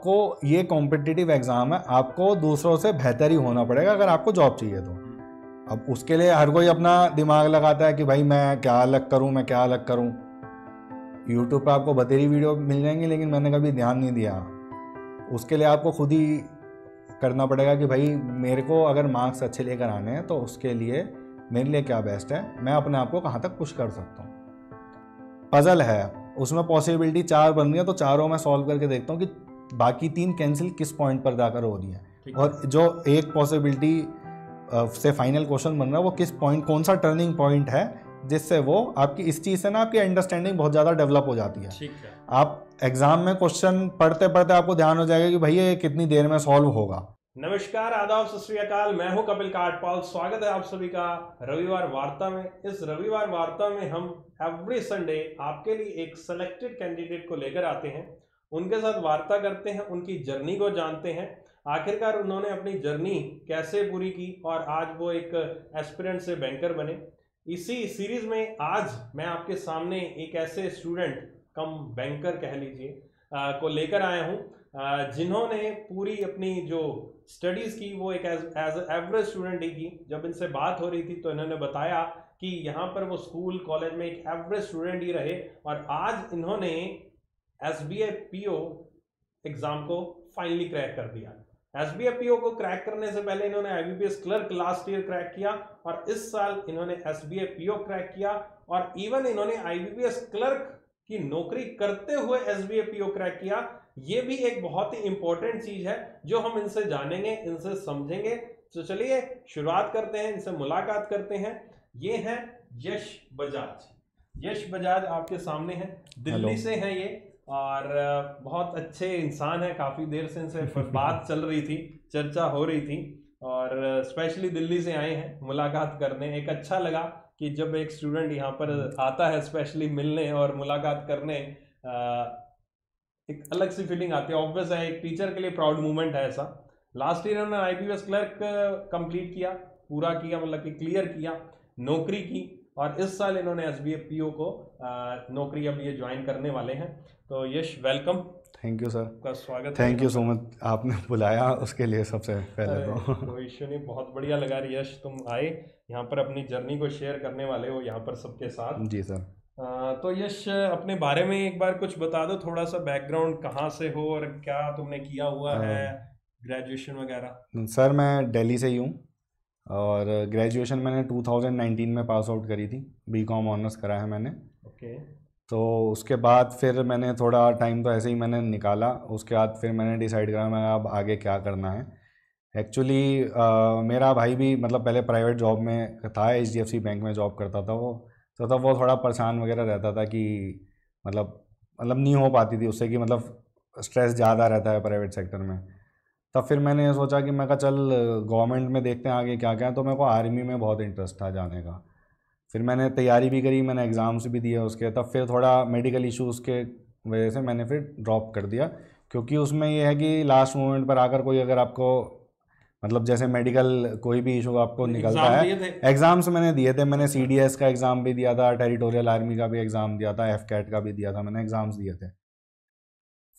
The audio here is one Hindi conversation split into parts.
आपको ये कॉम्पिटिटिव एग्ज़ाम है आपको दूसरों से बेहतर ही होना पड़ेगा अगर आपको जॉब चाहिए तो अब उसके लिए हर कोई अपना दिमाग लगाता है कि भाई मैं क्या अलग करूं मैं क्या अलग करूं यूट्यूब पर आपको बतेरी वीडियो मिल जाएंगी लेकिन मैंने कभी ध्यान नहीं दिया उसके लिए आपको खुद ही करना पड़ेगा कि भाई मेरे को अगर मार्क्स अच्छे लेकर आने हैं तो उसके लिए मेरे लिए क्या बेस्ट है मैं अपने आप को कहाँ तक पुश कर सकता हूँ पज़ल है उसमें पॉसिबिलिटी चार बन रही है तो चारों में सॉल्व करके देखता हूँ कि बाकी तीन कैंसिल किस पॉइंट पर जाकर हो रही है और जो एक पॉसिबिलिटी से फाइनल क्वेश्चन बन रहा है वो किस पॉइंट कौन सा टर्निंग पॉइंट है जिससे वो आपकी इस चीज़ से ना आपकी अंडरस्टैंडिंग बहुत ज़्यादा डेवलप हो जाती है ठीक है आप एग्जाम में क्वेश्चन पढ़ते पढ़ते आपको ध्यान हो जाएगा कि भैया ये कितनी देर में सॉल्व होगा नमस्कार आदाब सत श्रीकाल मैं हूं कपिल काटपाल स्वागत है आप सभी का रविवार वार्ता में इस रविवार वार्ता में हम एवरी संडे आपके लिए एक सिलेक्टेड कैंडिडेट को लेकर आते हैं उनके साथ वार्ता करते हैं उनकी जर्नी को जानते हैं आखिरकार उन्होंने अपनी जर्नी कैसे पूरी की और आज वो एक एस्पिरेंट से बैंकर बने इसी सीरीज में आज मैं आपके सामने एक ऐसे स्टूडेंट कम बैंकर कह लीजिए को लेकर आया हूँ जिन्होंने पूरी अपनी जो स्टडीज़ की वो एक एज एवरेज स्टूडेंट ही की जब इनसे बात हो रही थी तो इन्होंने बताया कि यहाँ पर वो स्कूल कॉलेज में एक एवरेज स्टूडेंट ही रहे और आज इन्होंने S B I P O exam को फाइनली क्रैक कर दिया S B I P O को क्रैक करने से पहले इन्होंने I B P S clerk last year crack किया और इस साल इन्होंने S B I P O crack किया और इवन इन्होंने I B P S clerk की नौकरी करते हुए S B I P O crack किया ये भी एक बहुत ही इंपॉर्टेंट चीज है जो हम इनसे जानेंगे इनसे समझेंगे तो चलिए शुरुआत करते हैं इनसे मुलाकात करते हैं ये हैं यश बजाज यश बजाज आपके सामने हैं दिल्ली से हैं ये और बहुत अच्छे इंसान हैं काफ़ी देर से इनसे बात चल रही थी चर्चा हो रही थी और स्पेशली दिल्ली से आए हैं मुलाकात करने एक अच्छा लगा कि जब एक स्टूडेंट यहाँ पर हम्म। आता है स्पेशली मिलने और मुलाकात करने एक अलग सी फीलिंग आती है ऑब्वियस है एक टीचर के लिए प्राउड मूवमेंट है ऐसा लास्ट ईयर उन्होंने आई क्लर्क कंप्लीट किया पूरा किया मतलब कि क्लियर किया नौकरी की और इस साल इन्होंने एस बी को नौकरी अब ये ज्वाइन करने वाले हैं तो Yash welcome thank you sir आपका स्वागत थैंक यू सो मच आपने बुलाया उसके लिए सबसे पहले तो कोई नहीं बहुत बढ़िया लगा यश तुम आए यहाँ पर अपनी जर्नी को शेयर करने वाले हो यहाँ पर सबके साथ जी सर तो यश अपने बारे में एक बार कुछ बता दो थोड़ा सा बैकग्राउंड कहाँ से हो और क्या तुमने किया हुआ है ग्रेजुएशन वगैरह सर मैं दिल्ली से ही हूँ और ग्रेजुएशन मैंने 2019 में पास आउट करी थी बी कॉम ऑनर्स करा है मैंने ओके okay. तो उसके बाद फिर मैंने थोड़ा टाइम तो ऐसे ही मैंने निकाला उसके बाद फिर मैंने डिसाइड करा मैं अब आगे क्या करना है एक्चुअली uh, मेरा भाई भी मतलब पहले प्राइवेट जॉब में था एच बैंक में जॉब करता था वो तो तब वो थोड़ा परेशान वगैरह रहता था कि मतलब मतलब नहीं हो पाती थी उससे कि मतलब स्ट्रेस ज़्यादा रहता है प्राइवेट सेक्टर में तब फिर मैंने सोचा कि मैं कहा चल गवर्नमेंट में देखते हैं आगे क्या क्या तो मेरे को आर्मी में बहुत इंटरेस्ट था जाने का फिर मैंने तैयारी भी करी मैंने एग्ज़ाम्स भी दिए उसके तब फिर थोड़ा मेडिकल इशूज़ के वजह से मैंने फिर ड्रॉप कर दिया क्योंकि उसमें यह है कि लास्ट मोमेंट पर आकर कोई अगर आपको मतलब जैसे मेडिकल कोई भी इशू आपको निकलता है एग्ज़ाम्स मैंने दिए थे मैंने सी का एग्ज़ाम भी दिया था टेरिटोरियल आर्मी का भी एग्ज़ाम दिया था एफ का भी दिया था मैंने एग्ज़ाम्स दिए थे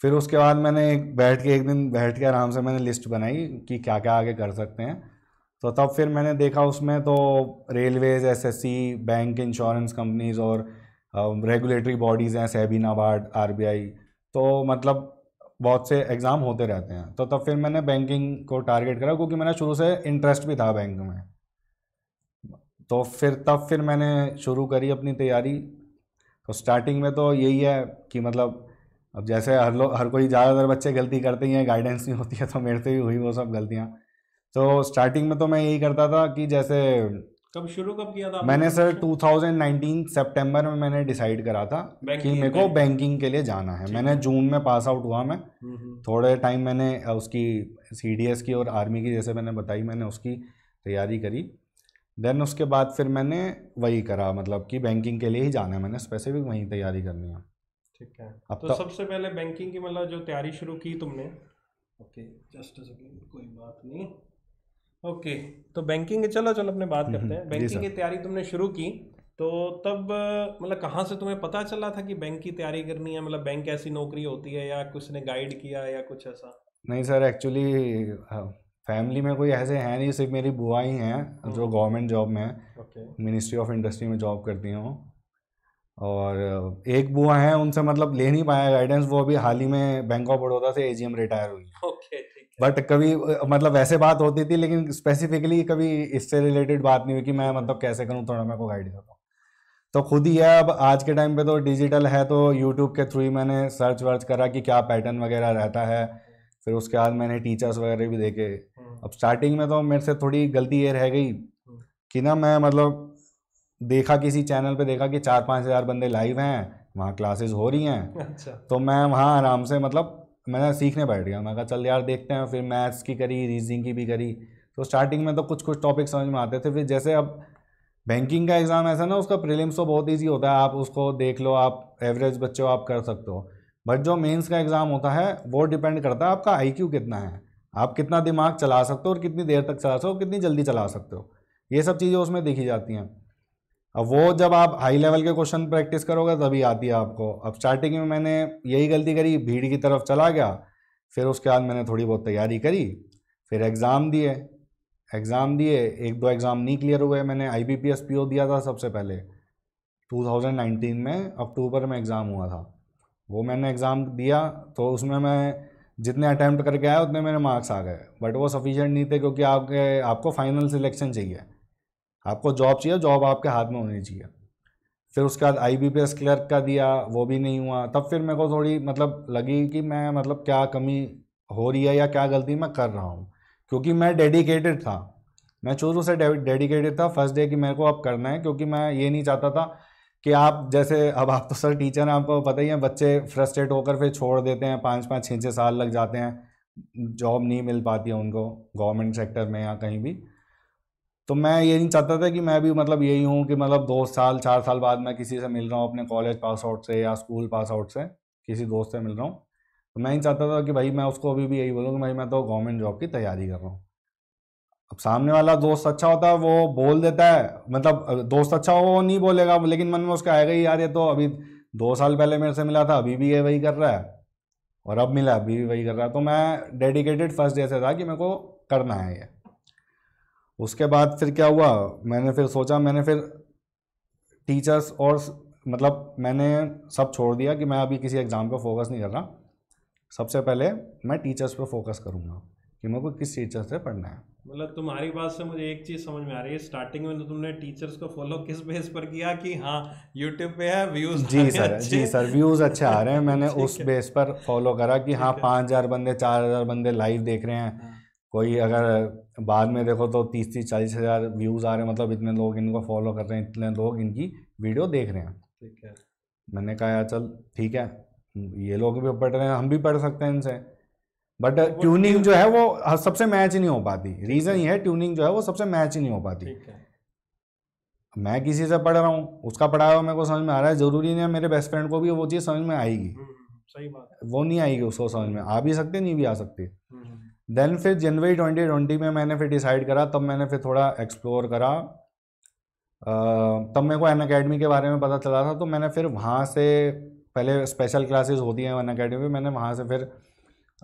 फिर उसके बाद मैंने एक बैठ के एक दिन बैठ के आराम से मैंने लिस्ट बनाई कि क्या क्या आगे कर सकते हैं तो तब फिर मैंने देखा उसमें तो railways SSC bank insurance companies और रेगुलेटरी um, बॉडीज़ हैं सेबी नाबार्ड आई तो मतलब बहुत से एग्ज़ाम होते रहते हैं तो तब फिर मैंने बैंकिंग को टारगेट करा क्योंकि मेरा शुरू से इंटरेस्ट भी था बैंक में तो फिर तब फिर मैंने शुरू करी अपनी तैयारी तो स्टार्टिंग में तो यही है कि मतलब अब जैसे हर लोग हर कोई ज़्यादातर बच्चे गलती करते ही हैं गाइडेंस नहीं होती है तो मेरे से भी हुई वो सब गलतियाँ तो स्टार्टिंग में तो मैं यही करता था कि जैसे कब शुरू कब किया था मैंने सर 2019 सितंबर में मैंने डिसाइड करा था कि मेरे को बैंकिंग के लिए जाना है मैंने जून में पास आउट हुआ मैं हम्म, हम्म। थोड़े टाइम मैंने उसकी सी की और आर्मी की जैसे मैंने बताई मैंने उसकी तैयारी करी देन उसके बाद फिर मैंने वही करा मतलब कि बैंकिंग के लिए ही जाना है मैंने स्पेसिफिक वहीं तैयारी करनी है ठीक है अब तो, तो सबसे पहले बैंकिंग की मतलब जो तैयारी शुरू की तुमने ओके जस्ट कोई बात नहीं ओके तो बैंकिंग चलो चलो अपने बात हम्म, करते हैं बैंकिंग हम्म, की तैयारी तुमने शुरू की तो तब मतलब कहाँ से तुम्हें पता चला था कि बैंक की तैयारी करनी है मतलब बैंक ऐसी नौकरी होती है या कुछ ने गाइड किया या कुछ ऐसा नहीं सर एक्चुअली फैमिली में कोई ऐसे हैं नहीं सिर्फ मेरी बुआ ही हैं हम्म। जो गवर्नमेंट जॉब में है मिनिस्ट्री ऑफ इंडस्ट्री में जॉब करती हूँ और एक बुआ है उनसे मतलब ले नहीं पाया गाइडेंस वो अभी हाल ही में बैंक ऑफ बड़ौदा से एजीएम रिटायर हुई ओके बट कभी मतलब वैसे बात होती थी लेकिन स्पेसिफिकली कभी इससे रिलेटेड बात नहीं हुई कि मैं मतलब कैसे करूँ थोड़ा मेरे को गाइड करूँ तो खुद ही है अब आज के टाइम पे तो डिजिटल है तो यूट्यूब के थ्रू ही मैंने सर्च वर्च करा कि क्या पैटर्न वगैरह रहता है फिर उसके बाद मैंने टीचर्स वगैरह भी देखे हम्म। अब स्टार्टिंग में तो मेरे से थोड़ी गलती ये रह गई हम्म। कि ना मैं मतलब देखा किसी चैनल पे देखा कि चार पाँच हज़ार बंदे लाइव हैं वहाँ क्लासेस हो रही हैं अच्छा। तो मैं वहाँ आराम से मतलब मैंने सीखने बैठ गया मैं कहा चल यार देखते हैं फिर मैथ्स की करी रीजनिंग की भी करी तो स्टार्टिंग में तो कुछ कुछ टॉपिक समझ में आते थे फिर जैसे अब बैंकिंग का एग्ज़ाम ऐसा ना उसका प्रीलिम्स तो बहुत ईजी होता है आप उसको देख लो आप एवरेज बच्चे हो आप कर सकते हो बट जो मेंस का एग्ज़ाम होता है वो डिपेंड करता है आपका आई कितना है आप कितना दिमाग चला सकते हो और कितनी देर तक चला सकते हो कितनी जल्दी चला सकते हो ये सब चीज़ें उसमें देखी जाती हैं अब वो जब आप हाई लेवल के क्वेश्चन प्रैक्टिस करोगे तभी आती है आपको अब स्टार्टिंग में मैंने यही गलती करी भीड़ की तरफ चला गया फिर उसके बाद मैंने थोड़ी बहुत तैयारी करी फिर एग्ज़ाम दिए एग्ज़ाम दिए एक दो एग्ज़ाम नहीं क्लियर हुए मैंने I B P S P O दिया था सबसे पहले 2019 में अक्टूबर में एग्ज़ाम हुआ था वो मैंने एग्ज़ाम दिया तो उसमें मैं जितने अटैम्प्ट करके आया उतने मेरे मार्क्स आ गए बट वो सफिशेंट नहीं थे क्योंकि आपके आपको फाइनल सिलेक्शन चाहिए आपको जॉब चाहिए जॉब आपके हाथ में होनी चाहिए फिर उसके बाद I B P S clerk का दिया वो भी नहीं हुआ तब फिर मेरे को थोड़ी मतलब लगी कि मैं मतलब क्या कमी हो रही है या क्या गलती मैं कर रहा हूँ क्योंकि मैं डेडिकेटेड था मैं शुरू से डेडिकेटेड था फर्स्ट डे कि मेरे को अब करना है क्योंकि मैं ये नहीं चाहता था कि आप जैसे अब आप तो सर टीचर हैं आपको पता ही है बच्चे फ्रस्ट्रेट होकर फिर छोड़ देते हैं पाँच पाँच छः छः साल लग जाते हैं जॉब नहीं मिल पाती है उनको गवर्नमेंट सेक्टर में या कहीं भी तो मैं ये नहीं चाहता था कि मैं भी मतलब यही हूँ कि मतलब दो साल चार साल बाद मैं किसी से मिल रहा हूँ अपने कॉलेज पास आउट से या स्कूल पास आउट से किसी दोस्त से मिल रहा हूँ तो मैं नहीं चाहता था कि भाई मैं उसको अभी भी यही बोलूँ कि भाई मैं तो गवर्नमेंट जॉब की तैयारी कर रहा हूँ अब सामने वाला दोस्त अच्छा होता है वो बोल देता है मतलब दोस्त अच्छा हो वो नहीं बोलेगा लेकिन मन में उसका आएगा ही यार ये तो अभी दो साल पहले मेरे से मिला था अभी भी ये वही कर रहा है और अब मिला अभी भी वही कर रहा है तो मैं डेडिकेटेड फर्स्ट डे से था कि मेरे को करना है ये उसके बाद फिर क्या हुआ मैंने फिर सोचा मैंने फिर टीचर्स और मतलब मैंने सब छोड़ दिया कि मैं अभी किसी एग्ज़ाम पे फोकस नहीं कर रहा सबसे पहले मैं टीचर्स पे फोकस करूँगा कि मेरे को किस टीचर से पढ़ना है मतलब तुम्हारी बात से मुझे एक चीज़ समझ में आ रही है स्टार्टिंग में तो तुमने टीचर्स को फॉलो किस बेस पर किया कि हाँ यूट्यूब पे है व्यूज़ जी सर जी सर व्यूज़ अच्छे आ रहे हैं मैंने उस बेस पर फॉलो करा कि हाँ पाँच हज़ार बंदे चार हज़ार बंदे लाइव देख रहे हैं हाँ। कोई अगर बाद में देखो तो तीस तीस चालीस हज़ार व्यूज़ आ रहे हैं मतलब इतने लोग इनको फॉलो कर रहे हैं इतने लोग इनकी वीडियो देख रहे हैं ठीक है मैंने कहा यार चल ठीक है ये लोग भी पढ़ रहे हैं हम भी पढ़ सकते हैं इनसे बट ट्यूनिंग जो है वो सबसे मैच नहीं हो पाती रीज़न ये है ट्यूनिंग जो है वो सबसे मैच ही नहीं हो पाती मैं किसी से पढ़ रहा हूँ उसका पढ़ाया हुआ मेरे को समझ में आ रहा है ज़रूरी नहीं है मेरे बेस्ट फ्रेंड को भी वो चीज़ समझ में आएगी हम्म, सही बात वो नहीं आएगी उसको समझ में आ भी सकते नहीं भी आ सकती हम्म। देन फिर जनवरी ट्वेंटी ट्वेंटी में मैंने फिर डिसाइड करा तब मैंने फिर थोड़ा एक्सप्लोर करा तब मेरे को एन अकेडमी के बारे में पता चला था तो मैंने फिर वहाँ से पहले स्पेशल क्लासेस होती हैं एन अकेडमी में मैंने वहाँ से फिर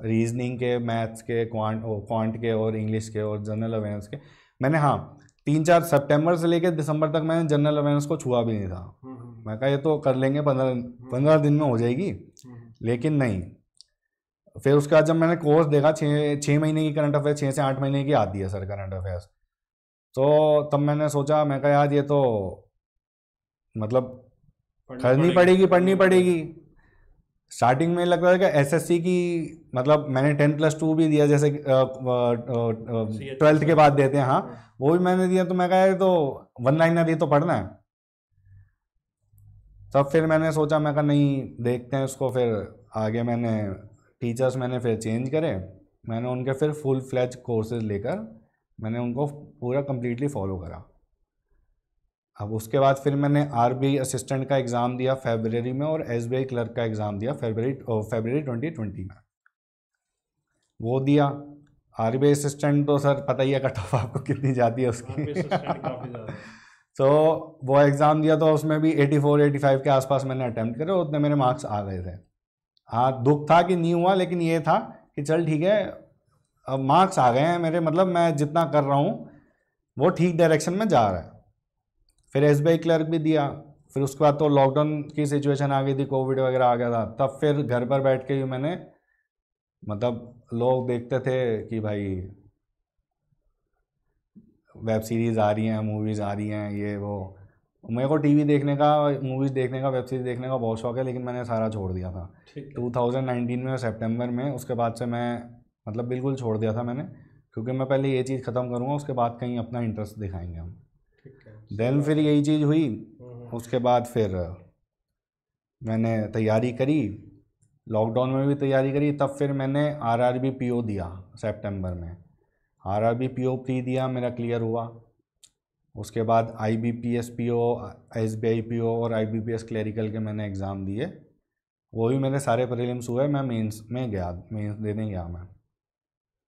रीजनिंग के मैथ्स के क्वांट क्वांट के और इंग्लिश के और जनरल अवेयरनेस के मैंने हाँ तीन चार सितंबर से लेकर दिसंबर तक मैंने जनरल अवेयरनेस को छुआ भी नहीं था हम्म, हम्म, हम्म। मैं कहा ये तो कर लेंगे पंद्रह पंद्रह दिन में हो जाएगी लेकिन नहीं तो फिर उसके बाद जब मैंने कोर्स देखा छः छः महीने की करंट अफेयर्स छः से आठ महीने की आती है सर करंट अफेयर्स तो तब मैंने सोचा मैं कहा यार ये तो मतलब खरीदनी पड़ेगी पढ़नी हम्म। पड़ेगी स्टार्टिंग में लग रहा है कि एसएससी की मतलब मैंने टेन प्लस टू भी दिया जैसे ट्वेल्थ के बाद देते हैं हाँ, हाँ वो भी मैंने दिया तो मैं कहा तो वन ना दी तो पढ़ना है तब फिर मैंने सोचा मैं कहा नहीं देखते हैं उसको फिर आगे मैंने टीचर्स मैंने फिर चेंज करे मैंने उनके फिर फुल फ्लैज कोर्सेज लेकर मैंने उनको पूरा कम्प्लीटली फॉलो करा अब उसके बाद फिर मैंने आर असिस्टेंट का एग्ज़ाम दिया फेबररी में और एस क्लर्क का एग्ज़ाम दिया फेबररी फेबररी ट्वेंटी ट्वेंटी में वो दिया आर असिस्टेंट तो सर पता ही है कट ऑफ आपको कितनी जाती है उसकी तो वो एग्ज़ाम दिया तो उसमें भी 84 85 के आसपास मैंने अटैम्प्ट करे उतने मेरे मार्क्स आ गए थे हाँ दुख था कि नहीं हुआ लेकिन ये था कि चल ठीक है अब मार्क्स आ गए हैं मेरे मतलब मैं जितना कर रहा हूँ वो ठीक डायरेक्शन में जा रहा है फिर एस बी क्लर्क भी दिया फिर उसके बाद तो लॉकडाउन की सिचुएशन आ गई थी कोविड वगैरह आ गया था तब फिर घर पर बैठ के ही मैंने मतलब लोग देखते थे कि भाई वेब सीरीज़ आ रही हैं मूवीज़ आ रही हैं ये वो मेरे को टीवी देखने का मूवीज़ देखने का वेब सीरीज़ देखने का बहुत शौक है लेकिन मैंने सारा छोड़ दिया था नाइनटीन में सेप्टेम्बर में उसके बाद से मैं मतलब बिल्कुल छोड़ दिया था मैंने क्योंकि मैं पहले ये चीज़ ख़त्म करूँगा उसके बाद कहीं अपना इंटरेस्ट दिखाएंगे हम देन फिर यही चीज़ हुई हम्म। उसके बाद फिर मैंने तैयारी करी लॉकडाउन में भी तैयारी करी तब फिर मैंने R R B P O दिया सेप्टेम्बर में R R B P O pre दिया मेरा क्लियर हुआ उसके बाद I B P S P O S B I P O और I B P S clerical के मैंने एग्ज़ाम दिए वो भी मेरे सारे प्रीलिम्स हुए मैं मेंस में गया मेंस देने गया मैं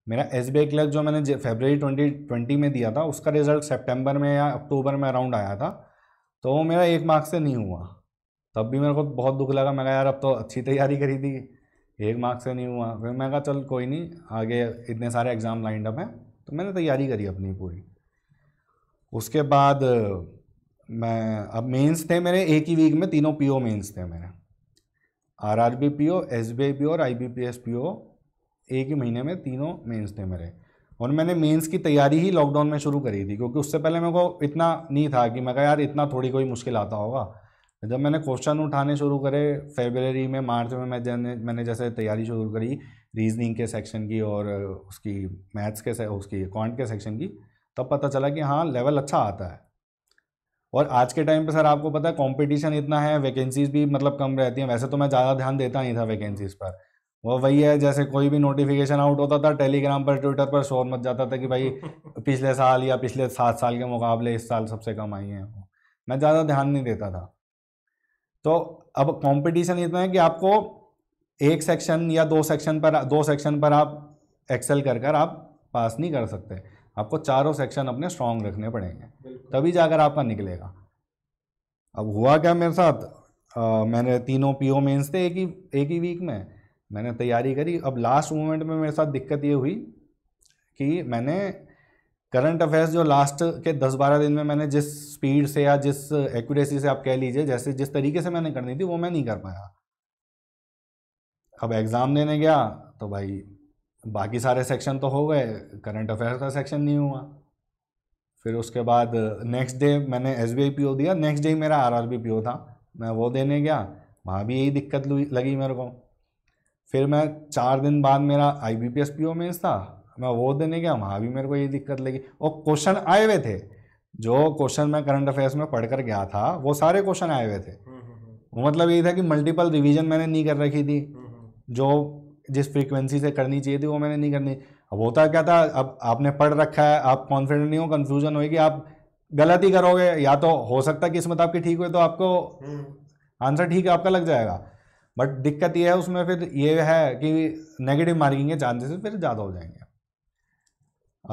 मेरा एस बी आई क्लर्क जो मैंने फेबररी ट्वेंटी ट्वेंटी में दिया था उसका रिज़ल्ट सितंबर में या अक्टूबर में अराउंड आया था तो वो मेरा एक मार्क्स से नहीं हुआ तब भी मेरे को बहुत दुख लगा मैं कहा यार अब तो अच्छी तैयारी करी थी एक मार्क्स से नहीं हुआ फिर मैं कहा चल कोई नहीं आगे इतने सारे एग्ज़ाम लाइंड अप हैं तो मैंने तैयारी करी अपनी पूरी उसके बाद मैं अब मेंस थे मेरे एक ही वीक में तीनों पीओ मेंस थे मेरे R R B P O S B I P O और I B P S P O एक ही महीने में तीनों मेंस थे मेरे और मैंने मेंस की तैयारी ही लॉकडाउन में शुरू करी थी क्योंकि उससे पहले मेरे को इतना नहीं था कि मैं कहा यार इतना थोड़ी कोई मुश्किल आता होगा जब मैंने क्वेश्चन उठाने शुरू करे फेबररी में मार्च में मैं जैने मैंने जैसे तैयारी शुरू करी रीजनिंग के सेक्शन की और उसकी मैथ्स के उसकी अकाउंट के सेक्शन की तब पता चला कि हाँ लेवल अच्छा आता है और आज के टाइम पे सर आपको पता है कंपटीशन इतना है वैकेंसीज भी मतलब कम रहती हैं वैसे तो मैं ज़्यादा ध्यान देता नहीं था वैकेंसीज पर वो वही है जैसे कोई भी नोटिफिकेशन आउट होता था टेलीग्राम पर ट्विटर पर शोर मच जाता था कि भाई पिछले साल या पिछले सात साल के मुकाबले इस साल सबसे कम आई हैं मैं ज़्यादा ध्यान नहीं देता था तो अब कंपटीशन इतना है कि आपको एक सेक्शन या दो सेक्शन पर दो सेक्शन पर आप एक्सेल कर कर आप पास नहीं कर सकते आपको चारों सेक्शन अपने स्ट्रांग रखने पड़ेंगे तभी जाकर आपका निकलेगा अब हुआ क्या मेरे साथ आ, मैंने तीनों पी ओ मेन्स थे एक ही एक ही वीक में मैंने तैयारी करी अब लास्ट मोमेंट में मेरे साथ दिक्कत ये हुई कि मैंने करंट अफेयर्स जो लास्ट के दस बारह दिन में मैंने जिस स्पीड से या जिस एक्यूरेसी से आप कह लीजिए जैसे जिस तरीके से मैंने करनी थी वो मैं नहीं कर पाया अब एग्ज़ाम देने गया तो भाई बाकी सारे सेक्शन तो हो गए करंट अफेयर्स का सेक्शन नहीं हुआ फिर उसके बाद नेक्स्ट डे मैंने S B I P O दिया नेक्स्ट डे मेरा R R B P O था मैं वो देने गया वहाँ भी यही दिक्कत लगी मेरे को फिर मैं चार दिन बाद मेरा I B P S P O mains था मैं वो देने गया वहाँ भी मेरे को यही दिक्कत लगी और क्वेश्चन आए हुए थे जो क्वेश्चन मैं करंट अफेयर्स में पढ़ कर गया था वो सारे क्वेश्चन आए हुए थे हम्म, हम्म, हम्म। वो मतलब यही था कि मल्टीपल रिवीजन मैंने नहीं कर रखी थी जो जिस फ्रीक्वेंसी से करनी चाहिए थी वो मैंने नहीं करनी अब होता क्या था अब आपने पढ़ रखा है आप कॉन्फिडेंट नहीं हो कन्फ्यूजन होगी आप गलत ही करोगे या तो हो सकता है किस्मत तो आपकी ठीक हुए तो आपको आंसर हम्म। ठीक है आपका लग जाएगा बट दिक्कत यह है उसमें फिर ये है कि नेगेटिव मार्किंग के चांसेस फिर ज़्यादा हो जाएंगे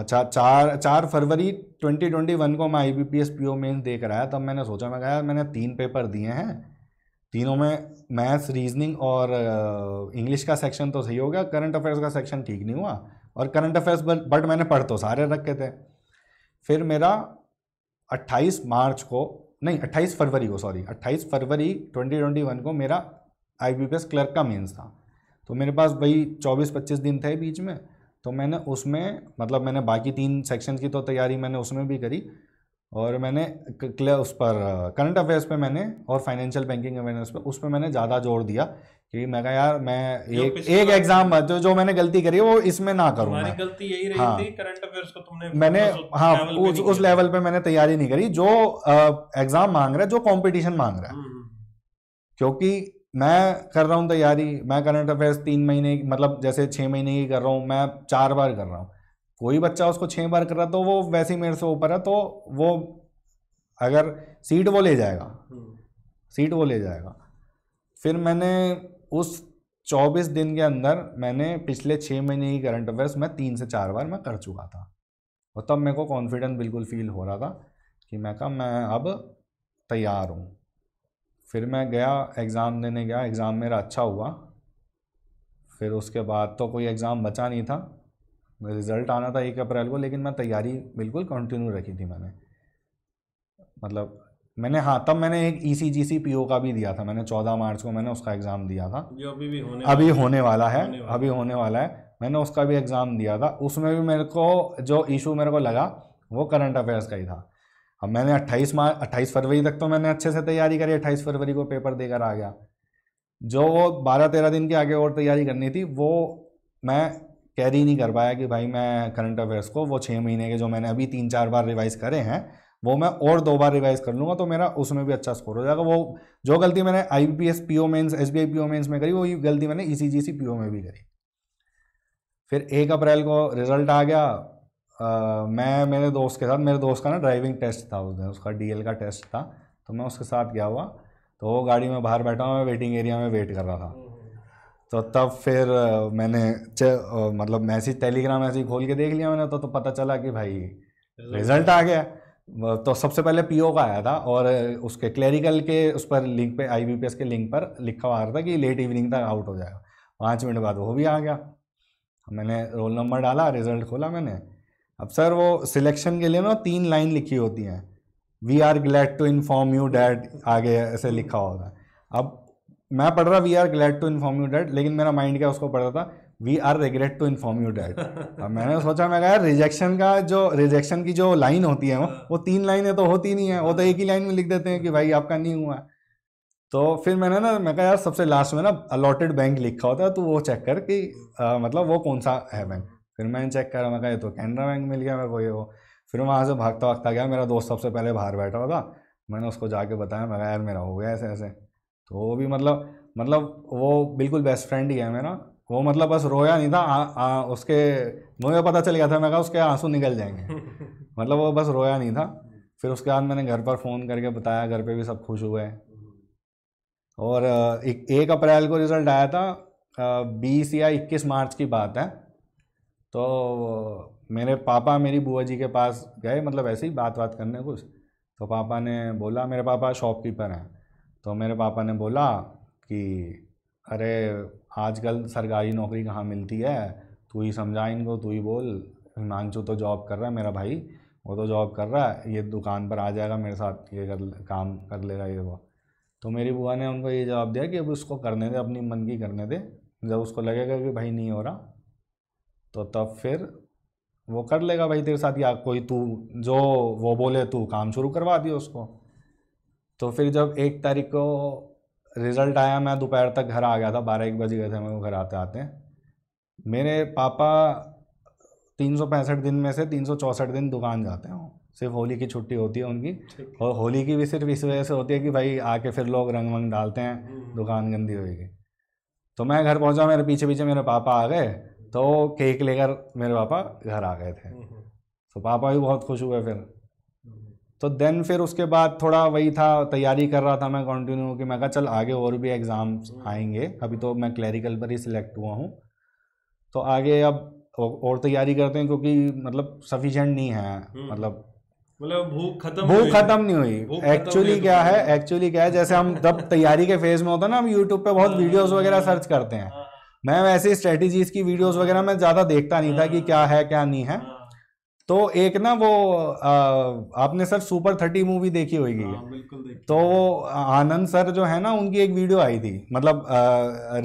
अच्छा चार चार फरवरी 2021 को मैं I B P S P O mains देख रहा है तब मैंने सोचा मैं कहा मैंने तीन पेपर दिए हैं तीनों में मैथ्स रीजनिंग और इंग्लिश का सेक्शन तो सही हो गया करंट अफेयर्स का सेक्शन ठीक नहीं हुआ और करंट अफेयर्स बट मैंने पढ़ तो सारे रखे थे फिर मेरा 28 मार्च को नहीं 28 फरवरी को सॉरी 28 फरवरी 2021 को मेरा आई बी क्लर्क का मेंस था तो मेरे पास भाई 24-25 दिन थे बीच में तो मैंने उसमें मतलब मैंने बाकी तीन सेक्शन की तो तैयारी मैंने उसमें भी करी और मैंने उस पर करंट अफेयर्स पे मैंने और फाइनेंशियल बैंकिंग अवेयरनेस पे उस पर मैंने ज़्यादा जोर दिया कि मैं कहा यार मैं एक एक एग्जाम जो जो मैंने गलती करी वो इसमें ना करूँ गलती यही रही हाँ, थी करंट अफेयर्स को तुमने मैंने हाँ उस उस लेवल पे मैंने तैयारी नहीं करी जो एग्जाम मांग रहा है जो कॉम्पिटिशन मांग रहा है हम्म, हम्म। क्योंकि मैं कर रहा हूँ तैयारी मैं करंट अफेयर्स तीन महीने मतलब जैसे छः महीने की कर रहा हूँ मैं चार बार कर रहा हूँ कोई बच्चा उसको छः बार कर रहा तो वो वैसे ही मेरे से ऊपर है तो वो अगर सीट वो ले जाएगा सीट वो ले जाएगा फिर मैंने उस 24 दिन के अंदर मैंने पिछले छः महीने ही करंट अफेयर्स मैं तीन से चार बार मैं कर चुका था और तब मेरे को कॉन्फिडेंस बिल्कुल फील हो रहा था कि मैं कहा मैं अब तैयार हूँ फिर मैं गया एग्ज़ाम देने गया एग्ज़ाम मेरा अच्छा हुआ फिर उसके बाद तो कोई एग्ज़ाम बचा नहीं था रिज़ल्ट आना था एक अप्रैल को लेकिन मैं तैयारी बिल्कुल कंटिन्यू रखी थी मैंने मतलब मैंने हाँ तब मैंने एक ई सी जी सी पी ओ का भी दिया था मैंने चौदह मार्च को मैंने उसका एग्ज़ाम दिया था जो अभी भी होने अभी होने वाला है होने वाला। अभी होने वाला है मैंने उसका भी एग्ज़ाम दिया था उसमें भी मेरे को जो इशू मेरे को लगा वो करंट अफेयर्स का ही था अब मैंने अट्ठाईस मार्च अट्ठाईस फरवरी तक तो मैंने अच्छे से तैयारी करी अट्ठाईस फरवरी को पेपर देकर आ गया जो वो बारह तेरह दिन के आगे और तैयारी करनी थी वो मैं कैरी नहीं कर पाया कि भाई मैं करंट अफेयर्स को वो छः महीने के जो मैंने अभी तीन चार बार रिवाइज़ करे हैं वो मैं और दो बार रिवाइज़ कर लूँगा तो मेरा उसमें भी अच्छा स्कोर हो जाएगा वो जो गलती मैंने I B S P O mains S B I P O mains में करी वही गलती मैंने ई सी जी सी पी ओ में भी करी फिर एक अप्रैल को रिजल्ट आ गया आ, मैं मेरे दोस्त के साथ मेरे दोस्त का ना ड्राइविंग टेस्ट था उस दिन उसका डी एल का टेस्ट था तो मैं उसके साथ गया हुआ तो वो गाड़ी में बाहर बैठा हुआ मैं वेटिंग एरिया में वेट कर रहा था तो तब फिर मैंने मतलब मैसेज टेलीग्राम ऐसे खोल के देख लिया मैंने तो तो पता चला कि भाई रिजल्ट आ गया तो सबसे पहले पीओ का आया था और उसके क्लेरिकल के उस पर लिंक पे आईबीपीएस के लिंक पर लिखा हुआ था कि लेट इवनिंग तक आउट हो जाएगा पाँच मिनट बाद वो भी आ गया मैंने रोल नंबर डाला रिजल्ट खोला मैंने अब सर वो सिलेक्शन के लिए ना तीन लाइन लिखी होती हैं we are glad to inform you that आगे ऐसे लिखा होगा अब मैं पढ़ रहा we are glad to inform you that लेकिन मेरा माइंड क्या उसको पढ़ रहा था we are regret to inform you that अब मैंने सोचा मैं यार रिजेक्शन का जो रिजेक्शन की जो लाइन होती है वो हाँ। वो तीन लाइनें तो होती नहीं है वो तो एक ही लाइन में लिख देते हैं कि भाई आपका नहीं हुआ तो फिर मैंने ना मैं कहा यार सबसे लास्ट में ना अलॉटेड बैंक लिखा होता है तो वो चेक कर कि आ, मतलब वो कौन सा है बैंक फिर मैंने चेक करा मैं कहा ये तो कैनरा बैंक मिल गया मेरे को ये वो फिर वहाँ से भागता भागता गया मेरा दोस्त सबसे पहले बाहर बैठा हुआ था मैंने उसको जाके बताया मैं यार मेरा हो गया ऐसे ऐसे तो वो भी मतलब मतलब वो बिल्कुल बेस्ट फ्रेंड ही है मेरा वो मतलब बस रोया नहीं था आ, आ, उसके मुझे तो पता चल गया था मैं कहा उसके आंसू निकल जाएंगे मतलब वो बस रोया नहीं था फिर उसके बाद मैंने घर पर फ़ोन करके बताया घर पे भी सब खुश हुए और एक, एक अप्रैल को रिज़ल्ट आया था बीस या इक्कीस मार्च की बात है तो मेरे पापा मेरी बुआ जी के पास गए मतलब ऐसे ही बात बात करने कुछ तो पापा ने बोला मेरे पापा शॉपकीपर हैं तो मेरे पापा ने बोला कि अरे आजकल सरकारी नौकरी कहाँ मिलती है तू ही समझा इनको तू ही बोल हिमांशु तो जॉब कर रहा है मेरा भाई वो तो जॉब कर रहा है ये दुकान पर आ जाएगा मेरे साथ ये कर काम कर लेगा ये वो तो मेरी बुआ ने उनको ये जवाब दिया कि अब उसको करने दे अपनी मन की करने दे जब उसको लगेगा कि भाई नहीं हो रहा तो तब फिर वो कर लेगा भाई तेरे साथ या कोई तू जो वो बोले तू काम शुरू करवा दियो उसको तो फिर जब एक तारीख को रिज़ल्ट आया मैं दोपहर तक घर आ गया था बारह एक बज गए थे मेरे घर आते आते मेरे पापा तीन सौ पैंसठ दिन में से तीन सौ चौंसठ दिन दुकान जाते हैं सिर्फ होली की छुट्टी होती है उनकी और होली की भी सिर्फ इस वजह से होती है कि भाई आके फिर लोग रंग वंग डालते हैं हम्म। दुकान गंदी होगी तो मैं घर पहुंचा मेरे पीछे पीछे मेरे पापा आ गए तो केक लेकर मेरे पापा घर आ गए थे हम्म। तो पापा भी बहुत खुश हुए फिर तो देन फिर उसके बाद थोड़ा वही था तैयारी कर रहा था मैं कंटिन्यू कि मैं कहा चल आगे और भी एग्ज़ाम्स हम्म। आएंगे अभी तो मैं क्लैरिकल पर ही सिलेक्ट हुआ हूँ तो आगे अब और तैयारी करते हैं क्योंकि मतलब सफिशेंट नहीं है हम्म। मतलब मतलब भूख खत्म भूख खत्म नहीं हुई एक्चुअली तो क्या है एक्चुअली क्या है जैसे हम जब तैयारी के फेज में होता है ना हम यूट्यूब पे बहुत वीडियोस हाँ, हाँ, वगैरह सर्च हाँ। करते हैं मैं वैसे स्ट्रेटजीज की वीडियोस वगैरह मैं ज़्यादा देखता नहीं था कि क्या है क्या नहीं है तो एक ना वो आ, आपने सर सुपर थर्टी मूवी देखी होगी हाँ, तो वो आनंद सर जो है ना उनकी एक वीडियो आई थी मतलब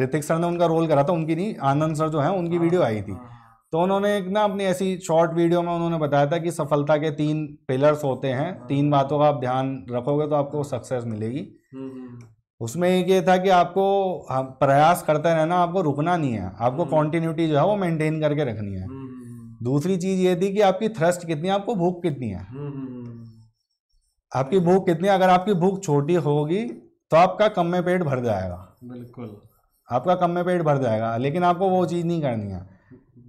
ऋतिक सर ने उनका रोल करा था उनकी नहीं आनंद सर जो है उनकी वीडियो हाँ, आई थी हाँ, तो उन्होंने एक ना अपनी ऐसी शॉर्ट वीडियो में उन्होंने बताया था कि सफलता के तीन पिलर्स होते हैं तीन बातों का आप ध्यान रखोगे तो आपको सक्सेस मिलेगी हम्म, हम्म। उसमें एक ये था कि आपको प्रयास करते रहना आपको रुकना नहीं है आपको कॉन्टिन्यूटी हम्म। जो है वो मेंटेन करके रखनी है दूसरी चीज ये थी कि आपकी थ्रस्ट कितनी है आपको भूख कितनी है हम्म, हम्म, हम्म। आपकी भूख कितनी है अगर आपकी भूख छोटी होगी तो आपका कम में पेट भर जाएगा बिल्कुल आपका कम में पेट भर जाएगा लेकिन आपको वो चीज़ नहीं करनी है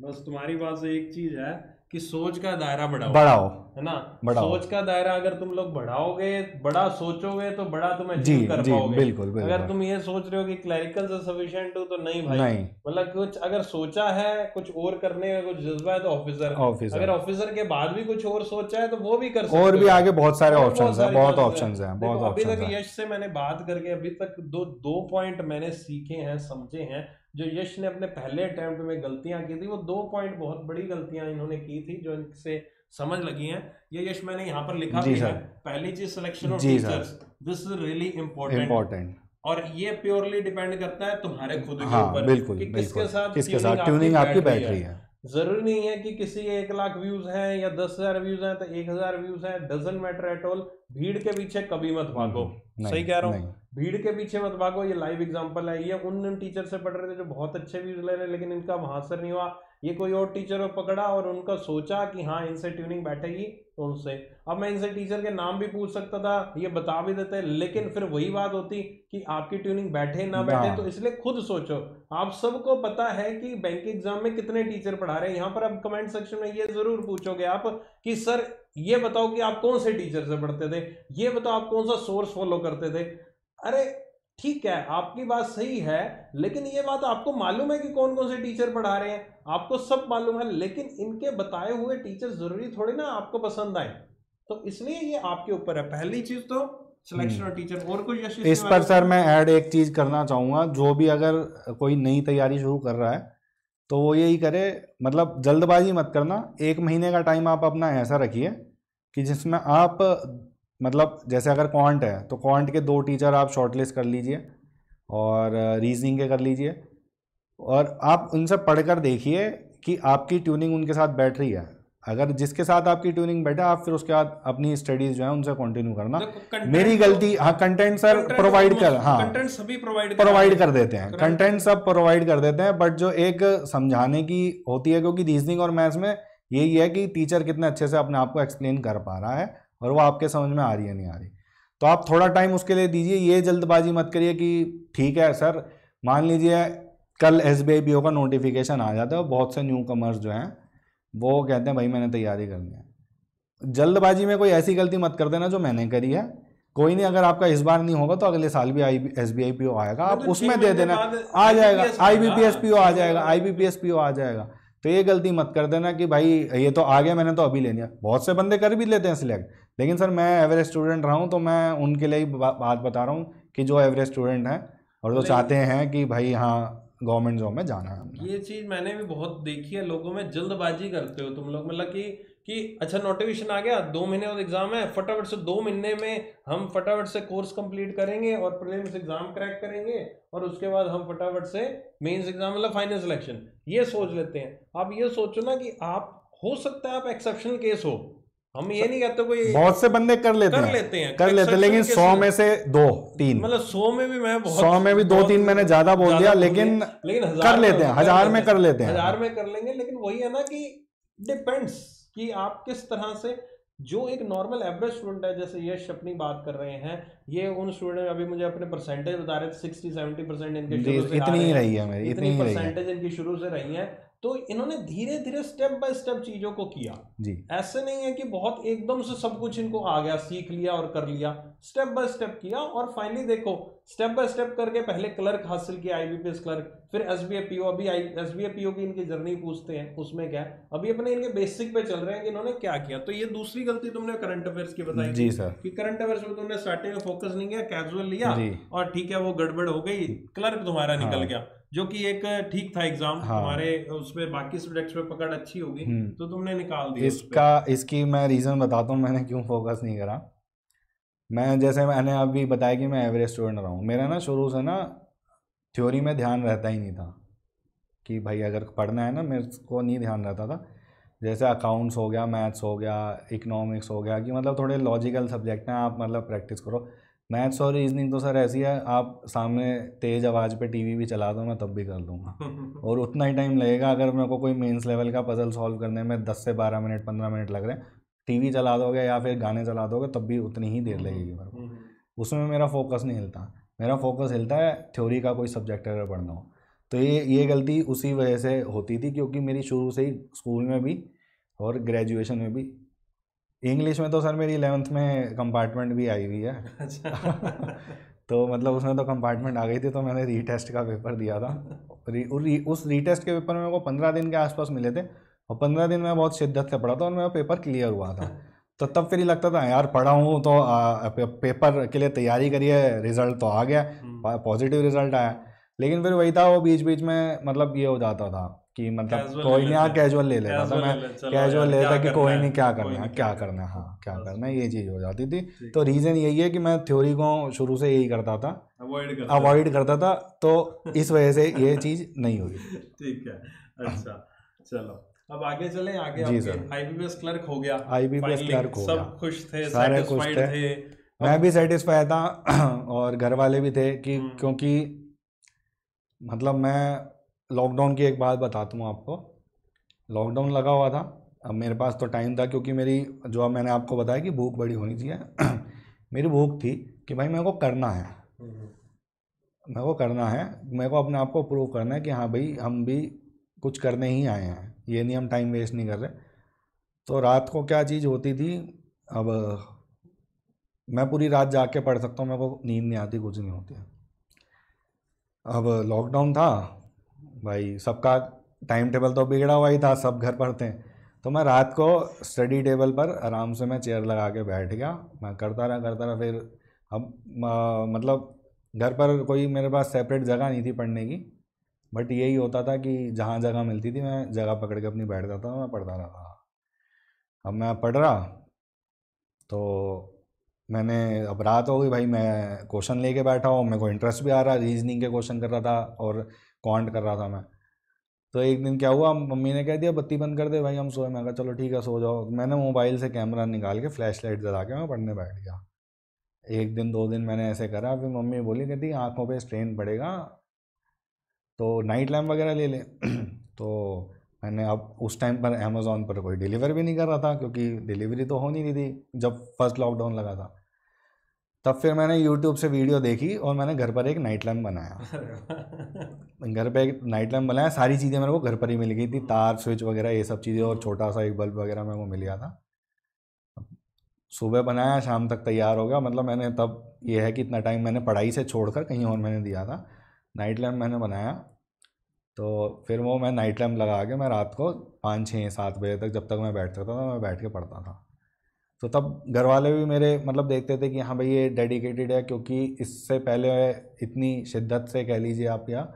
बस तुम्हारी बात से एक चीज़ है कि सोच का दायरा बढ़ाओ बढ़ाओ है ना बढ़ाओ सोच का दायरा अगर तुम लोग बढ़ाओगे बड़ा सोचोगे तो बड़ा तुम जी, कर जी, पाओगे बिल्कुल, बिल्कुल अगर तुम ये सोच रहे हो कि क्लरिकल से हो तो नहीं भाई नहीं मतलब कुछ अगर सोचा है कुछ और करने का कुछ जज्बा है तो ऑफिसर ऑफिसर अगर ऑफिसर के बाद भी कुछ और सोचा है तो वो भी कर सकते और भी आगे बहुत सारे ऑप्शन है बहुत ऑप्शन है अभी तक यश से मैंने बात करके अभी तक दो दो पॉइंट मैंने सीखे हैं समझे हैं जो यश ने अपने पहले अटैम्प्ट में गलतियां की थी वो दो पॉइंट बहुत बड़ी गलतियां इन्होंने की थी जो इनसे समझ लगी हैं ये यश मैंने यहाँ पर लिखा भी है पहली चीज selection of teachers this is really important और ये प्योरली डिपेंड करता है तुम्हारे खुद के हाँ, ऊपर हाँ, कि किसके साथ किसके साथ ट्यूनिंग आपकी बैठ रही है ज़रूरी नहीं है कि किसी के एक लाख व्यूज़ हैं या दस हज़ार व्यूज़ हैं तो एक हज़ार व्यूज़ हैं डजन मैटर एट ऑल भीड़ के पीछे कभी मत हम्म, भागो सही कह रहा हूँ भीड़ के पीछे मत भागो ये लाइव एग्जांपल है ये उन टीचर से पढ़ रहे थे जो बहुत अच्छे व्यूज़ ले रहे लेकिन इनका वहां असर नहीं हुआ ये कोई और टीचर को पकड़ा और उनका सोचा कि हाँ इनसे ट्यूनिंग बैठेगी उनसे अब मैं इनसे टीचर के नाम भी पूछ सकता था ये बता भी देते लेकिन फिर वही बात होती कि आपकी ट्यूनिंग बैठे ना बैठे हाँ। तो इसलिए खुद सोचो आप सबको पता है कि बैंक एग्जाम में कितने टीचर पढ़ा रहे हैं यहाँ पर अब कमेंट सेक्शन में ये जरूर पूछोगे आप कि सर ये बताओ कि आप कौन से टीचर से पढ़ते थे ये बताओ आप कौन सा सोर्स फॉलो करते थे अरे ठीक है आपकी बात सही है लेकिन ये बात आपको मालूम है कि कौन कौन से टीचर पढ़ा रहे हैं आपको सब मालूम है लेकिन इनके बताए हुए टीचर जरूरी थोड़े ना आपको पसंद आए तो इसलिए ये आपके ऊपर है पहली चीज तो सिलेक्शन हम्म। और टीचर और कुछ इस पर सर मैं ऐड एक चीज करना चाहूंगा जो भी अगर कोई नई तैयारी शुरू कर रहा है तो वो यही करे मतलब जल्दबाजी मत करना एक महीने का टाइम आप अपना ऐसा रखिए कि जिसमें आप मतलब जैसे अगर क्वांट है तो क्वांट के दो टीचर आप शॉर्टलिस्ट कर लीजिए और रीजनिंग के कर लीजिए और आप उनसे पढ़कर देखिए कि आपकी ट्यूनिंग उनके साथ बैठ रही है अगर जिसके साथ आपकी ट्यूनिंग बैठे आप फिर उसके बाद अपनी स्टडीज जो है उनसे कंटिन्यू करना मेरी तो- गलती हाँ कंटेंट सर प्रोवाइड तो कर हाँ कंटेंट सभी प्रोवाइड प्रोवाइड कर देते हैं कंटेंट सब प्रोवाइड कर देते हैं बट जो एक समझाने की होती है क्योंकि रीजनिंग और मैथ्स में यही है कि टीचर कितने अच्छे से अपने आप को एक्सप्लेन कर पा रहा है और वो आपके समझ में आ रही है नहीं आ रही तो आप थोड़ा टाइम उसके लिए दीजिए ये जल्दबाजी मत करिए कि ठीक है सर मान लीजिए कल एस बी आई का नोटिफिकेशन आ जाता है और बहुत से न्यू कमर्स जो हैं वो कहते हैं भाई मैंने तैयारी करनी है जल्दबाजी में कोई ऐसी गलती मत कर देना जो मैंने करी है कोई नहीं अगर आपका इस बार नहीं होगा तो अगले साल भी I S B I P O आएगा आप तो उसमें दे देना आ जाएगा I B P S P O आ जाएगा I B P S P O आ जाएगा तो ये गलती मत कर देना कि भाई ये तो आ गया मैंने तो अभी लेनी है बहुत से बंदे कर भी लेते हैं सिलेक्ट लेकिन सर मैं एवरेज स्टूडेंट रहा हूँ तो मैं उनके लिए बात बता रहा हूँ कि जो एवरेज स्टूडेंट हैं और जो चाहते हैं कि भाई हाँ गवर्नमेंट जॉब में जाना है ये चीज़ मैंने भी बहुत देखी है लोगों में जल्दबाजी करते हो तुम लोग मतलब कि कि अच्छा नोटिफिकेशन आ गया दो महीने बाद एग्जाम है फटाफट से दो महीने में हम फटाफट से कोर्स कंप्लीट करेंगे और प्रीलिम्स एग्जाम क्रैक करेंगे और उसके बाद हम फटाफट से मेंस एग्जाम मतलब फाइनल सिलेक्शन ये सोच लेते हैं आप ये सोचो ना कि आप हो सकता है आप एक्सेप्शनल केस हो हम ये नहीं कहते कोई बहुत से बंदे कर लेते कर हैं लेते हैं कर लेते हैं लेकिन सौ में से दो तीन मतलब सौ में भी मैं बहुत सौ में भी दो तीन मैंने ज्यादा बोल दिया लेकिन लेकिन कर लेते हैं हजार में कर लेते हैं हजार में कर लेंगे लेकिन वही है ना कि डिपेंड्स कि आप किस तरह से जो एक नॉर्मल एवरेज स्टूडेंट है जैसे यश अपनी बात कर रहे हैं ये उन स्टूडेंट अभी मुझे अपने परसेंटेज बता रहे थे सिक्सटी सेवेंटी परसेंट इनके शुरू से इतनी ही रही है मेरी इतनी परसेंटेज इनकी शुरू से रही है तो इन्होंने धीरे धीरे स्टेप बाय स्टेप चीजों को किया जी ऐसे नहीं है कि बहुत एकदम से सब कुछ इनको आ गया सीख लिया और कर लिया स्टेप बाय स्टेप किया और फाइनली देखो स्टेप बाय स्टेप करके पहले क्लर्क हासिल किया आईबीपीएस क्लर्क फिर एस बी पीओ अभी एस बी पीओ की इनकी जर्नी पूछते हैं उसमें क्या अभी अपने इनके बेसिक पे चल रहे हैं कि इन्होंने क्या किया तो ये दूसरी गलती तुमने करंट अफेयर्स की बताई जी सर कि करंट अफेयर्स में तुमने स्टार्टिंग में फोकस नहीं किया कैजुअल लिया और ठीक है वो गड़बड़ हो गई क्लर्क तुम्हारा हाँ। निकल गया जो कि एक ठीक था एग्जाम हाँ। हमारे उसमें बाकी सब्जेक्ट्स पे पकड़ अच्छी होगी हम्म। तो तुमने निकाल दिया इसका इसकी मैं रीज़न बताता हूँ मैंने क्यों फोकस नहीं करा मैं जैसे मैंने अभी बताया कि मैं एवरेज स्टूडेंट रहा हूँ मेरा ना शुरू से ना थ्योरी में ध्यान रहता ही नहीं था कि भाई अगर पढ़ना है ना मेरे को नहीं ध्यान रहता था जैसे अकाउंट्स हो गया मैथ्स हो गया इकोनॉमिक्स हो गया कि मतलब थोड़े लॉजिकल सब्जेक्ट हैं आप मतलब प्रैक्टिस करो मैथ्स और रीजनिंग तो सर ऐसी है आप सामने तेज़ आवाज़ पे टीवी भी चला दो मैं तब भी कर दूंगा और उतना ही टाइम लगेगा अगर मेरे को कोई मेंस लेवल का पज़ल सॉल्व करने में दस से बारह मिनट पंद्रह मिनट लग रहे हैं टीवी चला दोगे या फिर गाने चला दोगे तब भी उतनी ही देर हम्म, लगेगी मेरे को हम्म। उसमें मेरा फोकस नहीं हिलता मेरा फोकस हिलता है थ्योरी का कोई सब्जेक्ट अगर पढ़ना हो तो ये ये गलती उसी वजह से होती थी क्योंकि मेरी शुरू से ही स्कूल में भी और ग्रेजुएशन में भी इंग्लिश में तो सर मेरी इलेवंथ में कंपार्टमेंट भी आई हुई है अच्छा तो मतलब उसमें तो कंपार्टमेंट आ गई थी तो मैंने रीटेस्ट का पेपर दिया था री, री, उस रीटेस्ट के पेपर में मेरे को पंद्रह दिन के आसपास मिले थे और पंद्रह दिन में बहुत शिद्दत से पढ़ा था और मेरा पेपर क्लियर हुआ था तो तब फिर लगता था यार पढ़ा हूँ तो पेपर के लिए तैयारी करिए रिजल्ट तो आ गया हम्म। पॉजिटिव रिजल्ट आया लेकिन फिर वही था वो बीच बीच में मतलब ये हो जाता था कि मतलब कोई नहीं कैजुअल हाँ, ले लेता तो मैं कैजुअल ले लेता कि कोई नहीं क्या करना है क्या करना है हाँ क्या करना है ये चीज़ हो जाती थी तो रीज़न यही है कि मैं थ्योरी को शुरू से यही करता था अवॉइड करता था तो इस वजह से ये चीज़ नहीं हुई ठीक है अच्छा चलो अब आगे चले आगे जी सर आईबीपीएस क्लर्क हो गया आईबीपीएस क्लर्क हो गया सब खुश थे सारे खुश थे मैं भी सेटिस्फाई था और घर वाले भी थे कि हम्म। क्योंकि मतलब मैं लॉकडाउन की एक बात बताता हूँ आपको लॉकडाउन लगा हुआ था अब मेरे पास तो टाइम था क्योंकि मेरी जो अब मैंने आपको बताया कि भूख बड़ी होनी चाहिए मेरी भूख थी कि भाई मेरे को करना है हम्म। मेरे को करना है मेरे को अपने आप को प्रूव करना है कि हाँ भाई हम भी कुछ करने ही आए हैं ये नहीं हम टाइम वेस्ट नहीं कर रहे तो रात को क्या चीज़ होती थी अब मैं पूरी रात के पढ़ सकता हूँ मेरे को नींद नहीं आती कुछ नहीं होती अब लॉकडाउन था भाई सबका टाइम टेबल तो बिगड़ा हुआ ही था सब घर पर थे तो मैं रात को स्टडी टेबल पर आराम से मैं चेयर लगा के बैठ गया मैं करता रहा करता रहा फिर अब मतलब घर पर कोई मेरे पास सेपरेट जगह नहीं थी पढ़ने की बट यही होता था कि जहाँ जगह मिलती थी मैं जगह पकड़ के अपनी बैठ जाता था मैं पढ़ता रहा अब मैं पढ़ रहा तो मैंने अब रात हो गई भाई मैं क्वेश्चन लेके बैठा हूँ मेरे को इंटरेस्ट भी आ रहा रीजनिंग के क्वेश्चन कर रहा था और कॉन्ट कर रहा था मैं तो एक दिन क्या हुआ मम्मी ने कह दिया बत्ती बंद कर दे भाई हम सोए मैं कहा चलो ठीक है सो जाओ मैंने मोबाइल से कैमरा निकाल के फ्लैश लाइट जला के मैं पढ़ने बैठ गया एक दिन दो दिन मैंने ऐसे करा फिर मम्मी बोली कहती आँखों पे स्ट्रेन पड़ेगा तो नाइट लैम्प वगैरह ले ले तो मैंने अब उस टाइम पर अमेज़ोन पर कोई डिलीवर भी नहीं कर रहा था क्योंकि डिलीवरी तो हो नहीं रही थी जब फर्स्ट लॉकडाउन लगा था तब फिर मैंने यूट्यूब से वीडियो देखी और मैंने घर पर एक नाइट लैम्प बनाया घर पर एक नाइट लैम्प बनाया सारी चीज़ें मेरे को घर पर ही मिल गई थी तार स्विच वगैरह ये सब चीज़ें और छोटा सा एक बल्ब वगैरह मेरे को मिल गया था सुबह बनाया शाम तक तैयार हो गया मतलब मैंने तब ये है कि इतना टाइम मैंने पढ़ाई से छोड़कर कहीं और मैंने दिया था नाइट लैम्प मैंने बनाया तो फिर वो मैं नाइट लैम्प लगा के मैं रात को पाँच छः सात बजे तक जब तक मैं बैठ सकता था मैं बैठ के पढ़ता था तो तब घर वाले भी मेरे मतलब देखते थे कि हाँ भाई ये डेडिकेटेड है क्योंकि इससे पहले इतनी शिद्दत से कह लीजिए आप या